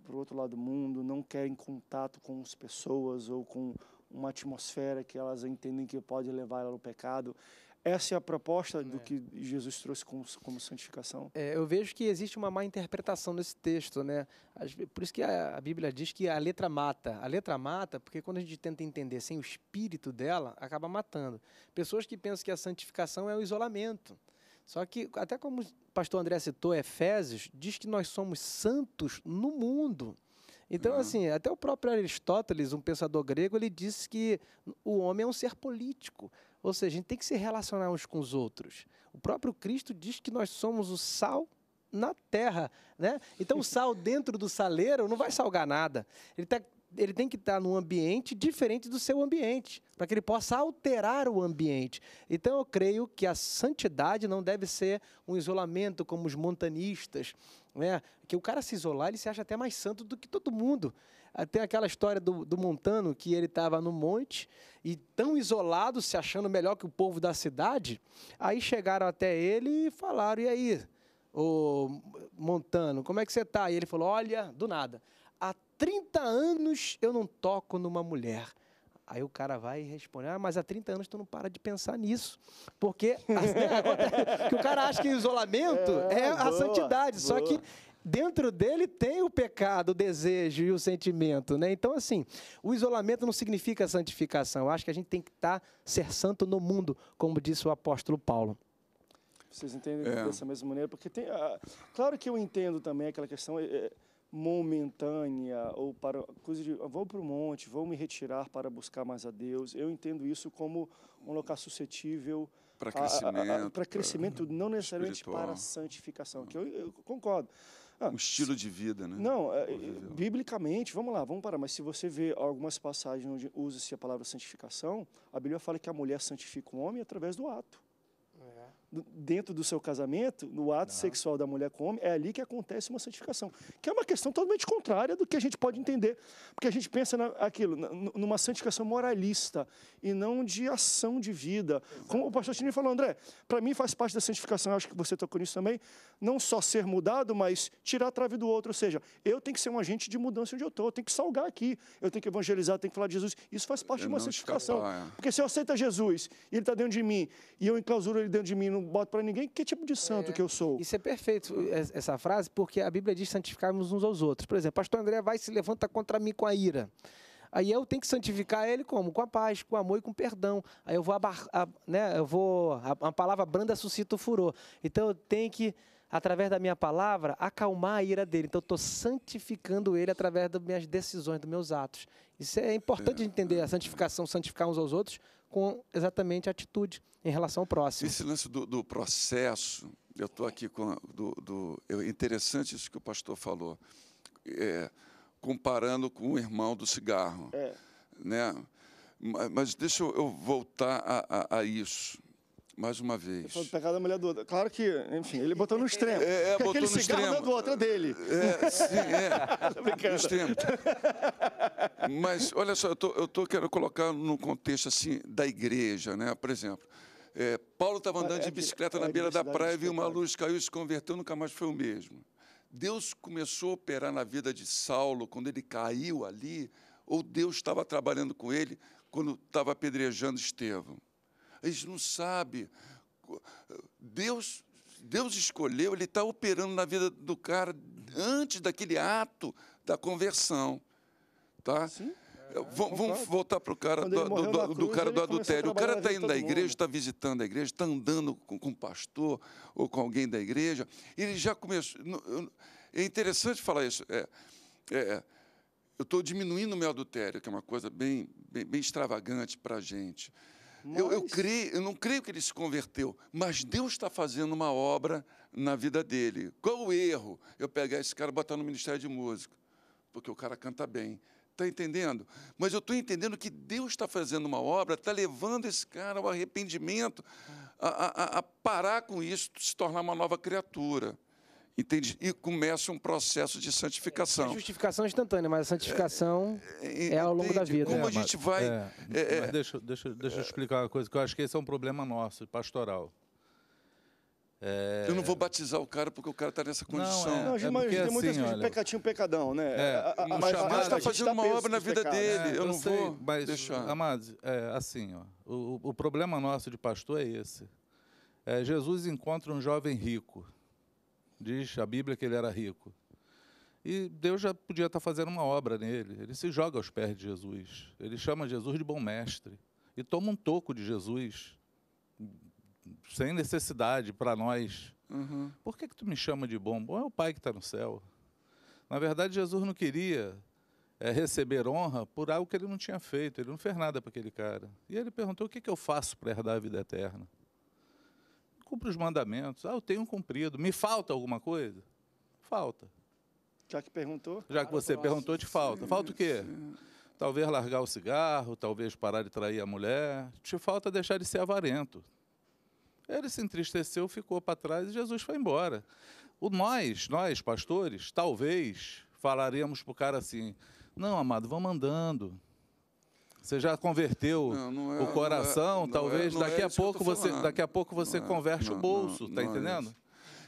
S1: para o outro lado do mundo, não querem contato com as pessoas ou com uma atmosfera que elas entendem que pode levar ela ao pecado. Essa é a proposta do é. que Jesus
S3: trouxe como, como santificação. É, eu vejo que existe uma má interpretação desse texto, né? Por isso que a, a, Bíblia diz que a letra mata. A letra mata porque quando a gente tenta entender sem o espírito dela, acaba matando. Pessoas que pensam que a santificação é o isolamento. Só que, até como o pastor André citou, Efésios diz que nós somos santos no mundo. Então, uhum. assim, até o próprio Aristóteles, um pensador grego, ele disse que o homem é um ser político. Ou seja, a gente tem que se relacionar uns com os outros. O próprio Cristo diz que nós somos o sal na terra, né? Então o sal dentro do saleiro não vai salgar nada. Ele, tá, ele tem que estar tá num ambiente diferente do seu ambiente, para que ele possa alterar o ambiente. Então eu creio que a santidade não deve ser um isolamento como os montanistas, né? Que o cara se isolar, ele se acha até mais santo do que todo mundo. Tem aquela história do, do Montano que ele estava no monte e tão isolado, se achando melhor que o povo da cidade, aí chegaram até ele e falaram: e aí, ô Montano, como é que você está? E ele falou: olha, do nada, há 30 anos eu não toco numa mulher. Aí o cara vai responder Ah, mas há 30 anos tu não para de pensar nisso. Porque assim, que o cara acha que isolamento é, é a boa, santidade. Boa. Só que dentro dele tem o pecado, o desejo e o sentimento, né? Então, assim, o isolamento não significa santificação. Eu acho que a gente tem que estar tá ser santo no mundo, como disse o apóstolo Paulo.
S1: Vocês entendem é. dessa mesma maneira? Porque tem, ah, claro que eu entendo também aquela questão é, é momentânea ou para coisa de vou para o monte, vou me retirar para buscar mais a Deus. Eu entendo isso como um local suscetível para crescimento, a, a, a, crescimento pra... não necessariamente espiritual. para santificação. Que eu, eu concordo.
S2: Ah, um estilo de vida, né?
S1: Não, é, biblicamente, vamos lá, vamos parar. Mas se você vê algumas passagens onde usa-se a palavra santificação, a Bíblia fala que a mulher santifica o homem através do ato dentro do seu casamento, no ato não. sexual da mulher com o homem, é ali que acontece uma santificação, que é uma questão totalmente contrária do que a gente pode entender, porque a gente pensa naquilo, numa santificação moralista e não de ação de vida. Como o pastor Tini falou, André, para mim faz parte da santificação, acho que você tocou nisso também, não só ser mudado, mas tirar a trave do outro, ou seja, eu tenho que ser um agente de mudança onde eu estou, eu tenho que salgar aqui, eu tenho que evangelizar, eu tenho que falar de Jesus, isso faz parte eu de uma santificação, escapar, é. porque se eu aceito Jesus e ele está dentro de mim, e eu enclausuro ele dentro de mim, não boto para ninguém que tipo
S3: de santo é, que eu sou. Isso é perfeito, ah. essa frase, porque a Bíblia diz santificarmos uns aos outros. Por exemplo, pastor André vai e se levanta contra mim com a ira. Aí eu tenho que santificar ele como? Com a paz, com o amor e com o perdão. Aí eu vou, abar, a, né, eu vou a, a palavra branda suscita o furor. Então eu tenho que através da minha palavra, acalmar a ira dele. Então, eu estou santificando ele através das minhas decisões, dos meus atos. Isso é importante é, entender, a santificação, santificar uns aos outros, com exatamente a atitude em relação ao próximo.
S2: Esse lance do, do processo, eu estou aqui com. Do, do, é interessante isso que o pastor falou, é, comparando com o irmão do cigarro. É. Né? Mas, mas deixa eu, voltar a, a, a isso mais uma vez. Falou
S1: do da mulher do outro. Claro que, enfim, ele botou no é, extremo. É, é botou aquele no cigarro extremo. do outro, é dele. É, sim,
S2: é. no extremo. Mas, olha só, eu tô, eu tô querendo colocar no contexto assim da igreja, né? Por exemplo, é, Paulo estava andando de é bicicleta na beira da praia, viu uma é luz, caiu e se converteu, nunca mais foi o mesmo. Deus começou a operar na vida de Saulo quando ele caiu ali, ou Deus estava trabalhando com ele quando estava apedrejando Estevão? eles não sabem. Deus, Deus escolheu, Ele está operando na vida do cara antes daquele ato da conversão. Tá? Sim. É, é, vamos, vamos voltar para o cara do, do, do, do, cara do adultério. O cara está indo da igreja, está visitando a igreja, está andando com, com um pastor ou com alguém da igreja. Ele já começou. É interessante falar isso. É, é, eu estou diminuindo o meu adultério, que é uma coisa bem, bem, bem extravagante para a gente. Eu, eu, creio, eu não creio que ele se converteu, mas Deus está fazendo uma obra na vida dele. Qual o erro? Eu pegar esse cara e botar no Ministério de Música, porque o cara canta bem. Está entendendo? Mas eu estou entendendo que Deus está fazendo uma obra, está levando esse cara ao arrependimento, a, a, a parar com isso, se tornar uma nova criatura. Entende? E começa um processo de santificação. É, é
S3: justificação instantânea, mas a santificação é, é ao longo da vida. Como é, a gente
S4: mas, vai. É, é, mas deixa, deixa, deixa eu explicar uma coisa, que eu acho que esse é um problema nosso, pastoral. É... Eu não vou batizar o cara porque o cara está nessa condição. Não, é, não, é mas tem assim, muitas coisas de
S1: pecadinho, pecadão, né?
S2: É, a, a, mas chamado, está fazendo tá uma obra na vida dele. Né? eu, eu não sei, vou mas, deixar.
S4: Amados, é, assim, ó, o, o problema nosso de pastor é esse. Jesus encontra um jovem rico Diz a Bíblia que ele era rico. E Deus já podia estar fazendo uma obra nele. Ele se joga aos pés de Jesus. Ele chama Jesus de bom mestre. E toma um toco de Jesus, sem necessidade para nós. Uhum. Por que, que tu me chama de bom? Bom é o Pai que está no céu. Na verdade, Jesus não queria é, receber honra por algo que ele não tinha feito. Ele não fez nada para aquele cara. E ele perguntou: o que, que eu faço para herdar a vida eterna? cumpre os mandamentos. Ah, eu tenho cumprido. Me falta alguma coisa? Falta. Já que perguntou? Já que você perguntou, te falta. Falta o quê? Talvez largar o cigarro, talvez parar de trair a mulher. Te falta deixar de ser avarento. Ele se entristeceu, ficou para trás e Jesus foi embora. O nós, nós pastores, talvez falaremos para o cara assim: não, amado, vamos andando você já converteu não, não é, o é, coração, é, talvez é, daqui, a pouco você, daqui a pouco você converte o bolso, está é entendendo?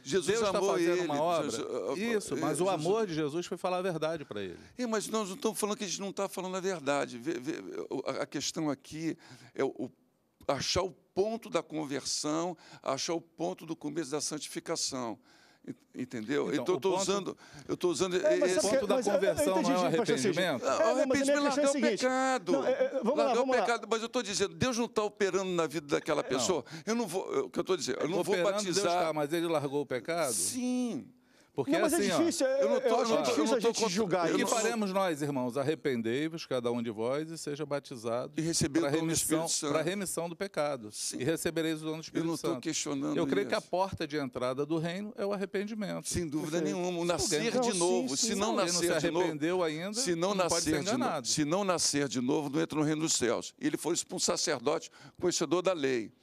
S4: Jesus Deus está fazendo ele, uma obra. Jesus, isso, mas o amor de Jesus foi falar a verdade para ele.
S2: É, mas nós não estamos falando que a gente não está falando a verdade. a questão aqui é o, achar o ponto da conversão, achar o ponto do começo da santificação. Entendeu? Então, estou então, usando. Eu estou usando. É, esse ponto da é conversão entendi, é, não é o arrependimento. Não, é, não, arrependimento largar é o pecado. Não, é, é vamos largar lá, vamos o pecado. Lá. Mas eu estou dizendo, Deus não está operando na vida daquela pessoa. Não. Eu não vou. O que eu estou dizendo? Eu não operando, vou batizar. Deus tá, mas
S4: ele largou o pecado?
S2: Sim.
S4: Porque não, mas é assim, é difícil, ó, eu não é, tô, eu acho eu não difícil não tô a gente contra... julgar. O que faremos nós, irmãos? Arrependei-vos, cada um de vós, e seja batizado e para remissão, para remissão do pecado. Sim. E recebereis o dono do Espírito Santo. Eu não estou questionando Eu creio isso. que a porta de entrada do reino é o arrependimento. Sem dúvida nenhuma, o nascer não, de novo. Sim, sim, se não, não nascer não se arrependeu de novo, ainda, se não, não pode ser enganado.
S2: se não nascer de novo, não entra no reino dos céus. Ele foi um sacerdote conhecedor da lei.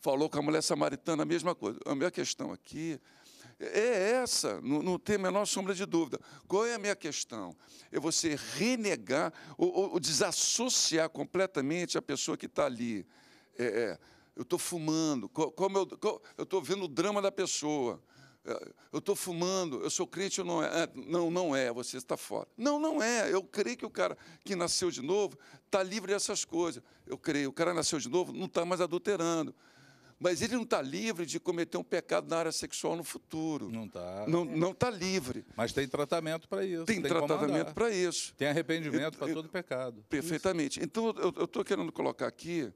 S2: Falou com a mulher samaritana a mesma coisa. A minha questão aqui é essa, não, não tem a menor sombra de dúvida. Qual é a minha questão? É você renegar ou, ou, ou desassociar completamente a pessoa que está ali. É, é, eu estou fumando, como eu estou vendo o drama da pessoa. É, eu estou fumando, eu sou crente ou não é, é? Não, não é, você está fora. Não, não é. Eu creio que o cara que nasceu de novo está livre dessas coisas. Eu creio, o cara nasceu de novo, não está mais adulterando mas ele não está livre de cometer um pecado na área sexual no futuro. Não
S4: está. Não está livre. Mas tem tratamento para isso. Tem, tem tratamento
S2: para isso. Tem arrependimento para todo pecado. Perfeitamente. Isso. Então, eu estou querendo colocar aqui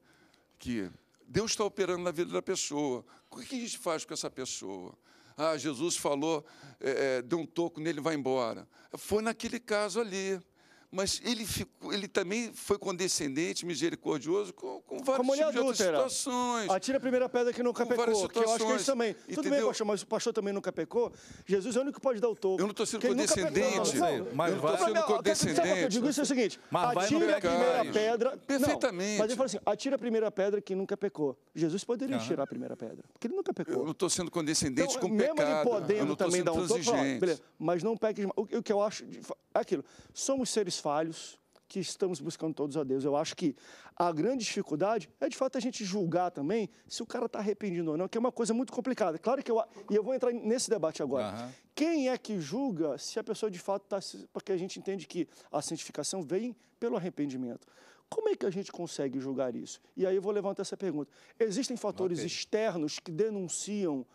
S2: que Deus está operando na vida da pessoa. O que a gente faz com essa pessoa? Ah, Jesus falou, é, é, deu um toco nele e vai embora. Foi naquele caso ali mas ele, ficou, ele também foi condescendente, misericordioso com, com vários é tipos de outras situações.
S1: Atira a primeira pedra que nunca pecou, que eu acho que é isso também. Entendeu? Tudo bem, pastor, mas o pastor também nunca pecou. Jesus é o único que pode dar o topo. Eu não estou sendo condescendente. Tá mas eu não Estou sendo condescendente. É eu digo? Isso é o seguinte, mas atira a primeira pedra... Perfeitamente. Não, mas ele fala assim, atira a primeira pedra que nunca pecou. Jesus poderia tirar a primeira pedra, porque
S2: ele nunca pecou. Eu não estou sendo condescendente então, com mesmo pecado. Mesmo ele podendo também dar um topo,
S1: mas não peques... O que eu acho... Aquilo, somos seres falhos, que estamos buscando todos a Deus. Eu acho que a grande dificuldade é, de fato, a gente julgar também se o cara está arrependido ou não, que é uma coisa muito complicada. Claro que eu... E eu vou entrar nesse debate agora. Uhum. Quem é que julga se a pessoa, de fato, está... Porque a gente entende que a santificação vem pelo arrependimento. Como é que a gente consegue julgar isso? E aí eu vou levantar essa pergunta. Existem fatores okay. externos que denunciam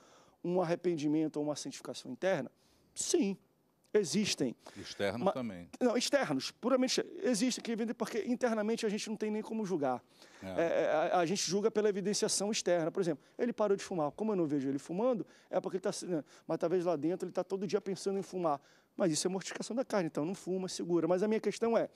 S1: um arrependimento ou uma santificação interna? Sim existem.
S4: Externos Ma também.
S1: Não, externos, puramente existem, que vendem porque internamente a gente não tem nem como julgar. É. é. É, a, a, gente julga pela evidenciação externa. Por exemplo, ele parou de fumar. Como eu não vejo ele fumando, é porque ele está. Né, mas talvez lá dentro ele está todo dia pensando em fumar. Mas isso é mortificação da carne, então não fuma, segura. Mas a minha questão é: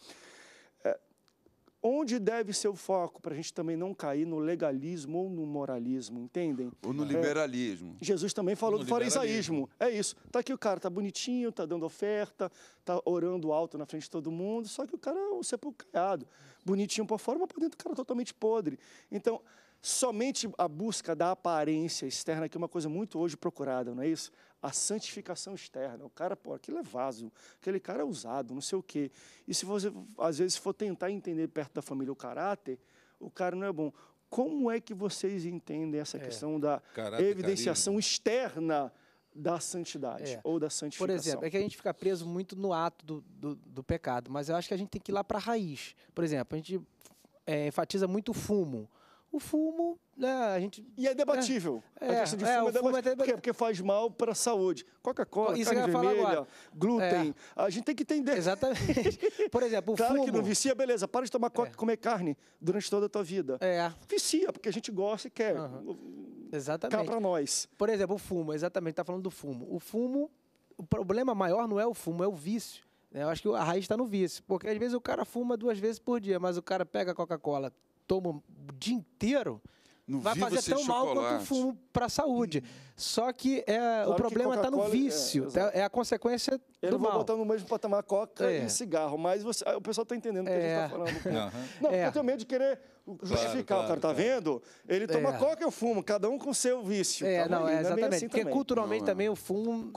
S1: Onde deve ser o foco para a gente também não cair no legalismo ou no moralismo, entendem? Ou no é. liberalismo. É, Jesus também falou do farisaísmo. É isso. Tá aqui o cara, tá bonitinho, tá dando oferta, tá orando alto na frente de todo mundo, só que o cara é um sepulcro caiado. Bonitinho para fora, mas por dentro o cara é totalmente podre. Então, somente a busca da aparência externa, que é uma coisa muito hoje procurada, não é isso? A santificação externa. O cara, pô, aquilo é vaso, aquele cara é usado, não sei o quê. E se você, às vezes, for tentar entender perto da família o caráter, o cara não é bom. Como é que vocês entendem essa é. questão da caráter, evidenciação carisma. externa da santidade é. ou da santificação? Por exemplo, é que a gente
S3: fica preso muito no ato do, do, do pecado, mas eu acho que a gente tem que ir lá para a raiz. Por exemplo, a gente é, enfatiza muito o fumo o fumo, né, a gente... E é debatível. É, a é, é, questão de fumo é, é, debatível. Fumo é debatível. Por porque faz
S1: mal para a saúde. Coca-Cola, carne vermelha, glúten. É. A gente tem que entender. Exatamente. Por exemplo, o claro fumo... Claro que não vicia, beleza. Para de tomar coca, é. comer carne durante toda a tua vida. É.
S3: Vicia, porque a gente gosta e quer. Uhum. Exatamente. Cá para nós. Por exemplo, o fumo. Exatamente, está falando do fumo. O fumo, o problema maior não é o fumo, é o vício. Eu acho que a raiz está no vício. Porque às vezes o cara fuma duas vezes por dia, mas o cara pega Coca-Cola toma o dia inteiro, no vai fazer tão mal quanto o fumo para a saúde. Só que é, claro o problema está no é- vício, é, é, a consequência Eu do mal. Eu vou botar no mesmo patamar coca é. e
S1: cigarro, mas você, ah, o pessoal está entendendo o que a gente está é. falando. Uhum. Não, é. eu tenho medo de querer justificar. Claro, o cara está vendo? Ele toma coca
S3: e eu fumo, cada um com
S1: seu vício. É, tá não, é exatamente. Assim porque também. culturalmente não, também
S3: o fumo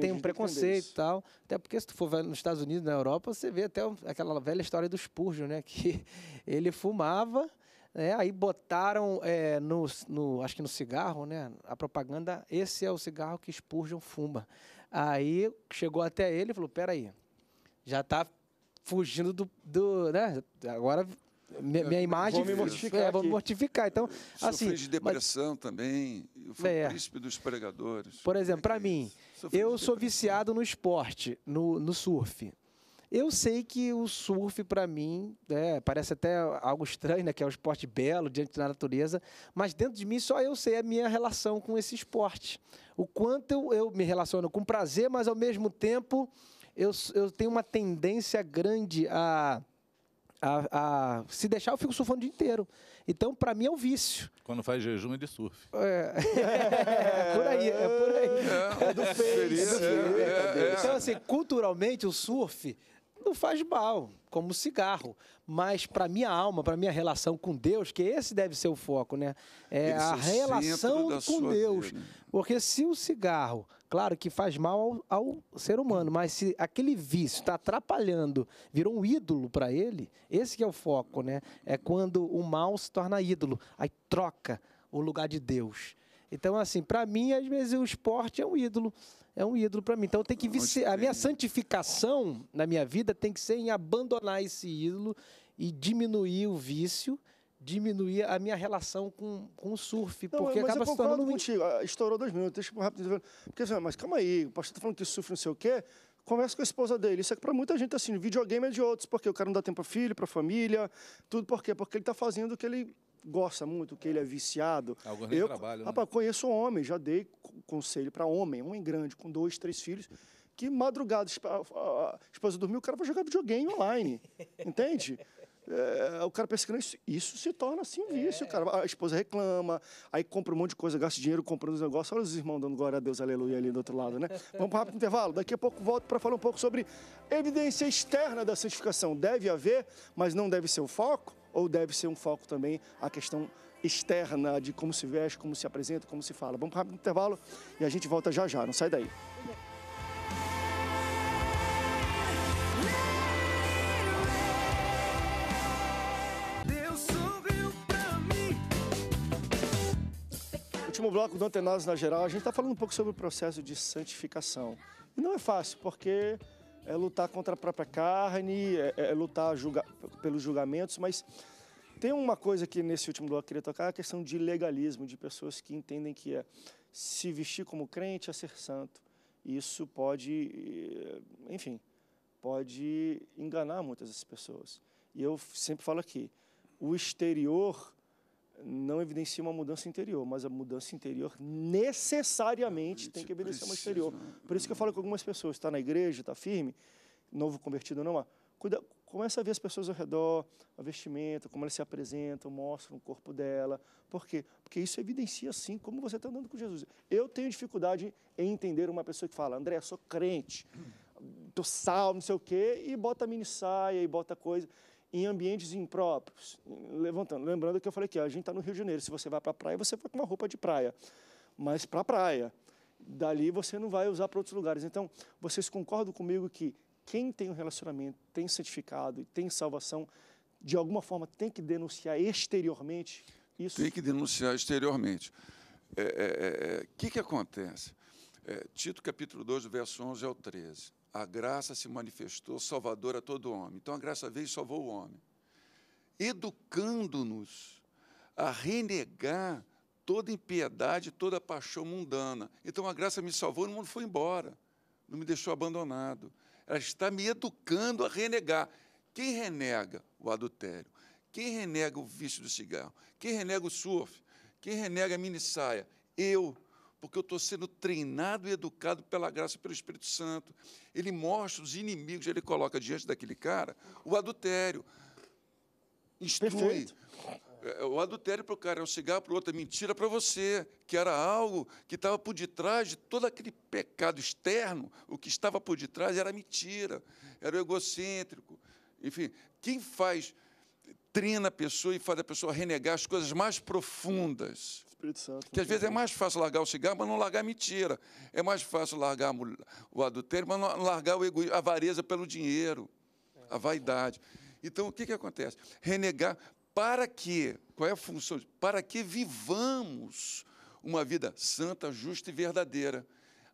S3: tem um preconceito e tal. Até porque se tu for nos Estados Unidos, na Europa, você vê até aquela velha história do Spurgeon, né? Que ele fumava né, aí botaram é, no, no, acho que no cigarro, né? A propaganda, esse é o cigarro que Spurgeon fuma. Aí chegou até ele e falou: peraí, já está fugindo do. do né? Agora minha, minha imagem. Vou me é, mortificar. É, vou me mortificar. Então, Sofri assim. de depressão
S2: mas, também. Eu fui é, príncipe dos pregadores.
S3: Por exemplo, para é mim, eu sou depressão. viciado no esporte, no, no surf. Eu sei que o surf, para mim, é, parece até algo estranho, né? Que é um esporte belo, diante da natureza. Mas dentro de mim, só eu sei a minha relação com esse esporte. O quanto eu, me relaciono com prazer, mas ao mesmo tempo, eu, eu tenho uma tendência grande a... A, a, se deixar, eu fico surfando o dia inteiro. Então, para mim, é um vício.
S4: Quando faz jejum, é de surf.
S3: É, é por aí, é por aí. É, é do peixe. É, é, é, então, assim, culturalmente, o surf não faz mal, como cigarro, mas para minha alma, para minha relação com Deus, que esse deve ser o foco, né? É esse a relação com Deus. Vida. Porque se o cigarro, claro que faz mal ao, ao ser humano, mas se aquele vício está atrapalhando, virou um ídolo para ele, esse que é o foco, né? É quando o mal se torna ídolo, aí troca o lugar de Deus. Então, assim, para mim, às vezes o esporte é um ídolo é um ídolo para mim. Então tem que a minha santificação na minha vida tem que ser em abandonar esse ídolo e diminuir o vício, diminuir a minha relação com, com o surf, não, porque acaba se tornando
S1: contigo. Ah, estourou dois minutos, deixa eu rápido. Porque, assim, mas calma aí, o pastor está falando que surf não sei o quê. Conversa com a esposa dele. Isso é para muita gente assim, videogame é de outros, porque o cara não dá tempo para filho, para família, tudo por quê? Porque ele está fazendo o que ele gosta muito, que ele é viciado. É Alguns eu, trabalho, né? Rapaz, né? conheço um homem, já dei conselho para homem, homem grande, com dois, três filhos, que madrugada, a esposa dormiu, o cara vai jogar videogame online. entende? É, o cara pensa que é isso, isso se torna assim um é. vício, é. cara. A esposa reclama, aí compra um monte de coisa, gasta dinheiro comprando os negócios. Olha os irmãos dando glória a Deus, aleluia, ali do outro lado, né? Vamos para um rápido intervalo. Daqui a pouco volto para falar um pouco sobre evidência externa da santificação. Deve haver, mas não deve ser o foco ou deve ser um foco também a questão externa de como se veste, como se apresenta, como se fala? Vamos para o intervalo e a gente volta já já, não sai daí. último bloco do Antenados na Geral, a gente está falando um pouco sobre o processo de santificação. E não é fácil, porque é lutar contra a própria carne, é, é lutar julga, pelos julgamentos, mas tem uma coisa que nesse último bloco eu queria tocar, a questão de legalismo, de pessoas que entendem que é se vestir como crente é ser santo. Isso pode, eh, enfim, pode enganar muitas dessas pessoas. E eu sempre falo aqui, o exterior não evidencia uma mudança interior, mas a mudança interior necessariamente tem que evidenciar uma exterior. Né? Por isso que eu falo com algumas pessoas, está na igreja, está firme, novo convertido não há. Cuida, começa a ver as pessoas ao redor, o vestimento, como elas se apresentam, mostram o corpo dela. Por quê? Porque isso evidencia, sim como você está andando com Jesus. Eu tenho dificuldade em entender uma pessoa que fala, André, sou crente, estou salvo, não sei o quê, e bota mini saia, e bota coisa em ambientes impróprios. Levantando, lembrando que eu falei que a gente está no Rio de Janeiro, se você vai para a praia, você vai com uma roupa de praia, mas para a praia. Dali você não vai usar para outros lugares. Então, vocês concordam comigo que quem tem um relacionamento, tem santificado e tem salvação, de alguma forma tem que denunciar exteriormente
S2: isso? Tem que denunciar exteriormente. O é, é, é, é, que, que acontece? É, Tito capítulo 2, verso 11 ao 13 a graça se manifestou salvadora a todo homem. Então a graça veio e salvou o homem, educando-nos a renegar toda impiedade, toda paixão mundana. Então a graça me salvou e o mundo foi embora, não me deixou abandonado. Ela está me educando a renegar. Quem renega o adultério? Quem renega o vício do cigarro? Quem renega o surf? Quem renega a minissaia? Eu porque eu estou sendo treinado e educado pela graça e pelo Espírito Santo. Ele mostra os inimigos, ele coloca diante daquele cara o adultério. Instrui. É, o adultério para o cara é o cigarro, para o outro é mentira para você, que era algo que estava por detrás de todo aquele pecado externo, o que estava por detrás era mentira, era o egocêntrico. Enfim, quem faz, treina a pessoa e faz a pessoa renegar as coisas mais profundas Espírito Santo. Que às vezes é mais fácil largar o cigarro, mas não largar a mentira. É mais fácil largar o adultério, mas não largar o egoísmo, a avareza pelo dinheiro, a vaidade. Então, o que, que acontece? Renegar para que, qual é a função? Para que vivamos uma vida santa, justa e verdadeira,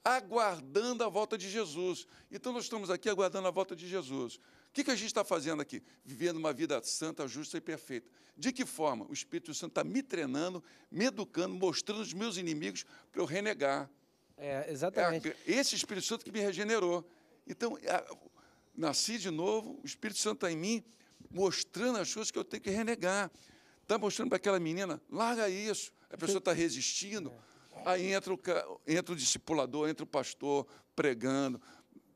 S2: aguardando a volta de Jesus. Então, nós estamos aqui aguardando a volta de Jesus que, que a gente está fazendo aqui? Vivendo uma vida santa, justa e perfeita. De que forma? O Espírito Santo está me treinando, me educando, mostrando os meus inimigos para eu renegar. É, exatamente. É esse Espírito Santo que me regenerou. Então, é, nasci de novo, o Espírito Santo está em mim, mostrando as coisas que eu tenho que renegar. Está mostrando para aquela menina, larga isso. A pessoa está resistindo. É. Aí entra o, entra o discipulador, entra o pastor pregando.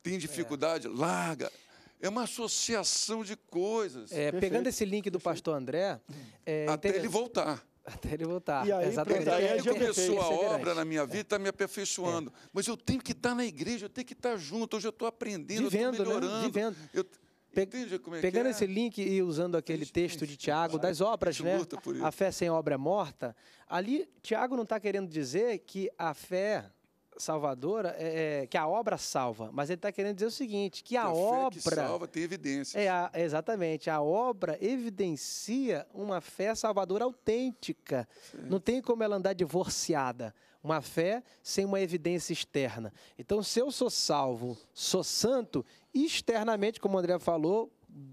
S2: Tem dificuldade, é. larga. É uma associação de coisas. É, pegando esse
S3: link do pastor André. É, Até ele voltar. Até ele voltar. E aí, Exatamente. Daí é começou a é obra na
S2: minha vida, está é. me aperfeiçoando. Mas eu tenho que estar na igreja, eu tenho que estar junto. Hoje eu estou aprendendo, né? Vivendo, eu estou melhorando. Né? Vivendo. Eu, Pe é pegando é? esse
S3: link e usando aquele gente, texto de Tiago, das obras, né? A fé sem obra é morta. Ali, Tiago não está querendo dizer que a fé salvadora é, é, que a obra salva, mas ele está querendo dizer o seguinte, que a, a obra que salva tem evidências. É a, exatamente, a obra evidencia uma fé salvadora autêntica. Não tem como ela andar divorciada, uma fé sem uma evidência externa. Então, se eu sou salvo, sou santo, externamente, como o André falou,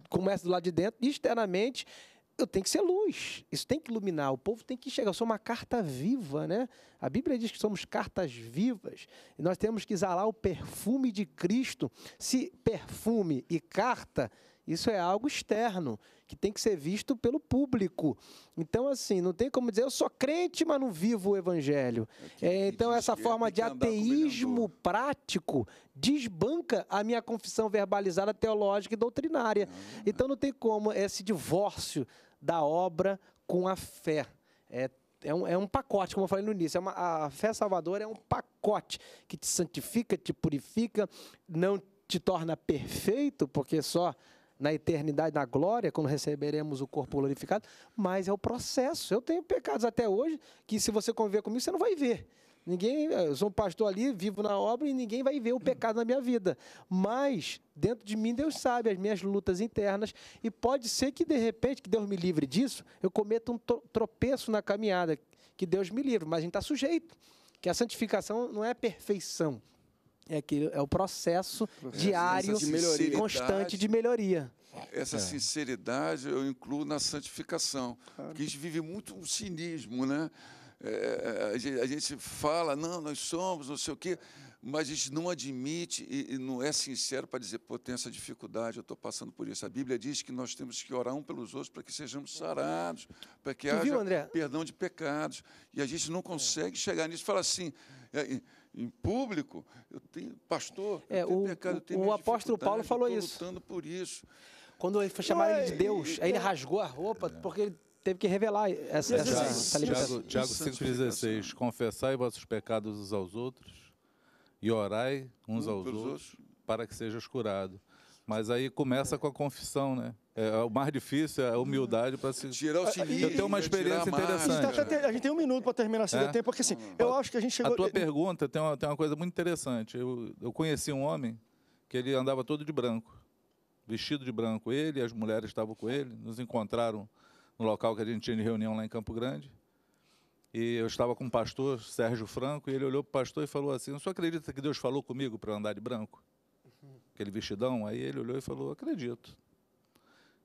S3: começa do lado de dentro, externamente eu tenho que ser luz. Isso tem que iluminar. O povo tem que chegar. Eu sou uma carta viva, né? A Bíblia diz que somos cartas vivas. E nós temos que exalar o perfume de Cristo. Se perfume e carta, isso é algo externo, que tem que ser visto pelo público. Então, assim, não tem como dizer eu sou crente, mas não vivo o evangelho. É, é então, essa forma de ateísmo prático desbanca a minha confissão verbalizada, teológica e doutrinária. Então, é. não tem como esse divórcio da obra com a fé. É, é, um, é um pacote, como eu falei no início. É uma, a fé salvadora é um pacote que te santifica, te purifica, não te torna perfeito, porque só na eternidade, na glória, quando receberemos o corpo glorificado, mas é o processo. Eu tenho pecados até hoje que, se você conviver comigo, você não vai ver. Ninguém, eu sou um pastor ali, vivo na obra e ninguém vai ver o pecado na minha vida. Mas dentro de mim Deus sabe as minhas lutas internas e pode ser que de repente que Deus me livre disso, eu cometa um tropeço na caminhada, que Deus me livre, mas a gente está sujeito. Que a santificação não é a perfeição, é que é o processo, processo diário, de constante de melhoria.
S2: Essa é. sinceridade eu incluo na santificação, claro. porque a gente vive muito um cinismo, né? É, é a, gente, fala, não, nós somos, não sei o quê, mas a gente não admite e, e não é sincero para dizer, pô, tem essa dificuldade, eu estou passando por isso. A Bíblia diz que nós temos que orar um pelos outros para que sejamos sarados, para que tu haja viu, perdão de pecados. E a gente não consegue é. chegar nisso e falar assim. É, em público, eu tenho,
S3: pastor, eu é, tenho o, pecado, eu tenho O, apóstolo Paulo falou isso. lutando por isso. Quando ele foi chamar ele de Deus, aí ele é. rasgou a roupa, porque ele teve que revelar essa, essa, essa é Tiago 5,16,
S4: é confessai vossos pecados uns aos outros e orai uns um aos outros, outros, para que sejas curado. Mas aí começa é. com a confissão, né? É, é, o mais difícil é a humildade para se. Tirar o sininho Eu tenho uma experiência interessante. A gente,
S1: tá, a gente, tem um minuto para terminar se é? tempo, porque assim, eu acho que a gente chegou. A tua
S4: pergunta tem uma, tem uma coisa muito interessante. Eu, eu conheci um homem que ele andava todo de branco, vestido de branco. Ele e as mulheres estavam com ele, nos encontraram no local que a gente tinha reunião lá em Campo Grande. E eu estava com o pastor Sérgio Franco, e ele olhou para o pastor e falou assim: não acredita que Deus falou comigo para andar de branco? Uhum. Aquele vestidão? Aí ele olhou e falou: Acredito.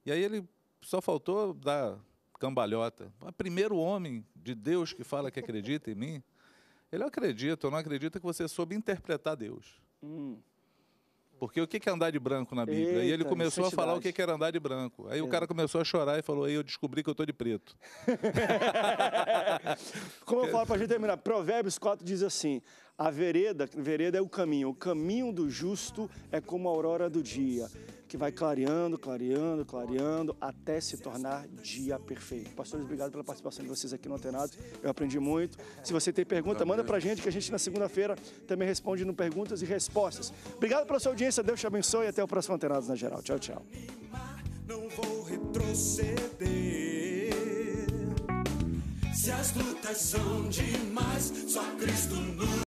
S4: E aí ele só faltou dar cambalhota. O primeiro homem de Deus que fala que acredita em mim, ele acredita, eu não acredito que você soube interpretar Deus. Hum. Porque o que é andar de branco na Bíblia? Eita, e ele começou a falar o que era andar de branco. Aí é. o cara começou a chorar e falou: aí eu descobri que eu estou de preto.
S1: Como eu falo para a gente terminar, Provérbios 4 diz assim: a vereda, vereda é o caminho, o caminho do justo é como a aurora do dia que vai clareando, clareando, clareando, até se tornar dia perfeito. Pastores, obrigado pela participação de vocês aqui no Antenado. Eu aprendi muito. Se você tem pergunta, manda pra gente, que a gente na segunda-feira também responde no Perguntas e Respostas. Obrigado pela sua audiência, Deus te abençoe e até o próximo Antenado na Geral. Tchau, tchau. Não vou retroceder. Se as lutas são demais, só Cristo nos